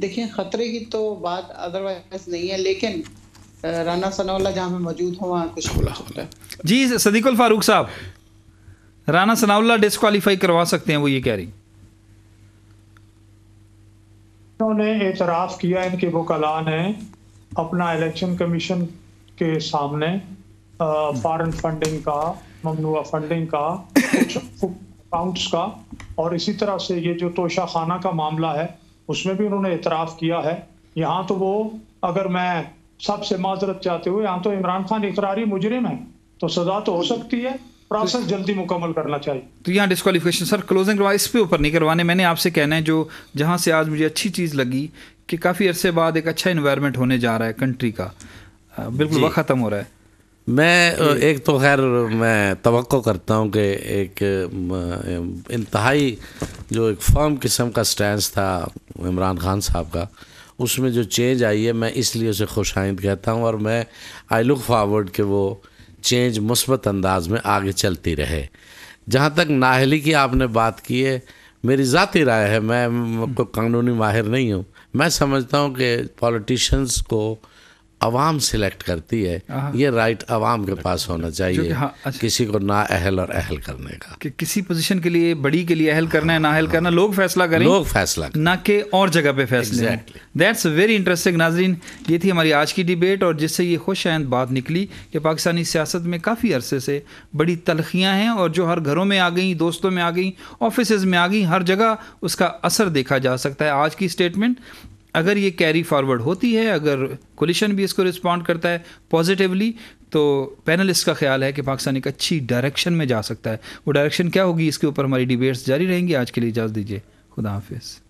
देखिए खतरे की तो बात अदरवाइज नहीं है लेकिन राना सनावला जहाँ मैं मौजूद हूँ वहाँ कुछ खुला खुला जी सदीकुल फारूक साहब राना सनावला डिस्कालीफाई करवा सकते हैं वो ये कह रही उन्होंने एतराफ़ किया इनके वो कला ने अपना इलेक्शन कमीशन के सामने फॉरेन फंडिंग का ममनुआ फंडिंग का अकाउंट्स का और इसी तरह से ये जो तोशा खाना का मामला है उसमें भी उन्होंने इतराफ़ किया है यहाँ तो वो अगर मैं सबसे माजरत चाहते हुए यहाँ तो इमरान खान इकरारी मुजरिम है तो सजा तो हो सकती है प्रोसेस तो जल्दी मुकम्मल करना चाहिए तो यहाँ डिस्कालीफिकेशन सर क्लोजिंग इस पे ऊपर नहीं करवाने मैंने आपसे कहना है जो जहाँ से आज मुझे अच्छी चीज़ लगी कि काफ़ी अरसे बाद एक अच्छा इन्वायरमेंट होने जा रहा है कंट्री का बिल्कुल वह ख़त्म हो रहा है मैं एक तो खैर मैं तो करता हूँ कि एक इंतहाई जो एक फर्म किस्म का स्टैंड था इमरान खान साहब का उसमें जो चेंज आई है मैं इसलिए उसे खुश आइंद कहता हूँ और मैं आई लुक फॉरवर्ड कि वो चेंज मुस्बत अंदाज में आगे चलती रहे जहाँ तक नाहली की आपने बात की है मेरी ज़ाती राय है मैं कोई कानूनी माहिर नहीं हूँ मैं समझता हूँ कि पॉलिटिशियंस को अवाम सिलेक्ट करती है हाँ। ये राइट अवाम के पास होना चाहिए हाँ, अच्छा। किसी को ना अहल और अहल करने का कि किसी पोजीशन के लिए बड़ी के लिए अहल करना हाँ, है ना अहल हाँ, करना लोग फैसला करें लोग फैसला करें ना के और जगह पे फैसले दैट्स वेरी इंटरेस्टिंग नाजरीन ये थी हमारी आज की डिबेट और जिससे ये खुश आयंद बात निकली कि पाकिस्तानी सियासत में काफ़ी अरसे से बड़ी तलखियाँ हैं और जो हर घरों में आ गई दोस्तों में आ गई ऑफिस में आ गई हर जगह उसका असर देखा जा सकता है आज की स्टेटमेंट अगर ये कैरी फॉरवर्ड होती है अगर कोलिशन भी इसको रिस्पॉन्ड करता है पॉजिटिवली तो पैनलिस्ट का ख्याल है कि पाकिस्तान एक अच्छी डायरेक्शन में जा सकता है वो डायरेक्शन क्या होगी इसके ऊपर हमारी डिबेट्स जारी रहेंगी आज के लिए इजाज़त दीजिए खुदा हाफिज़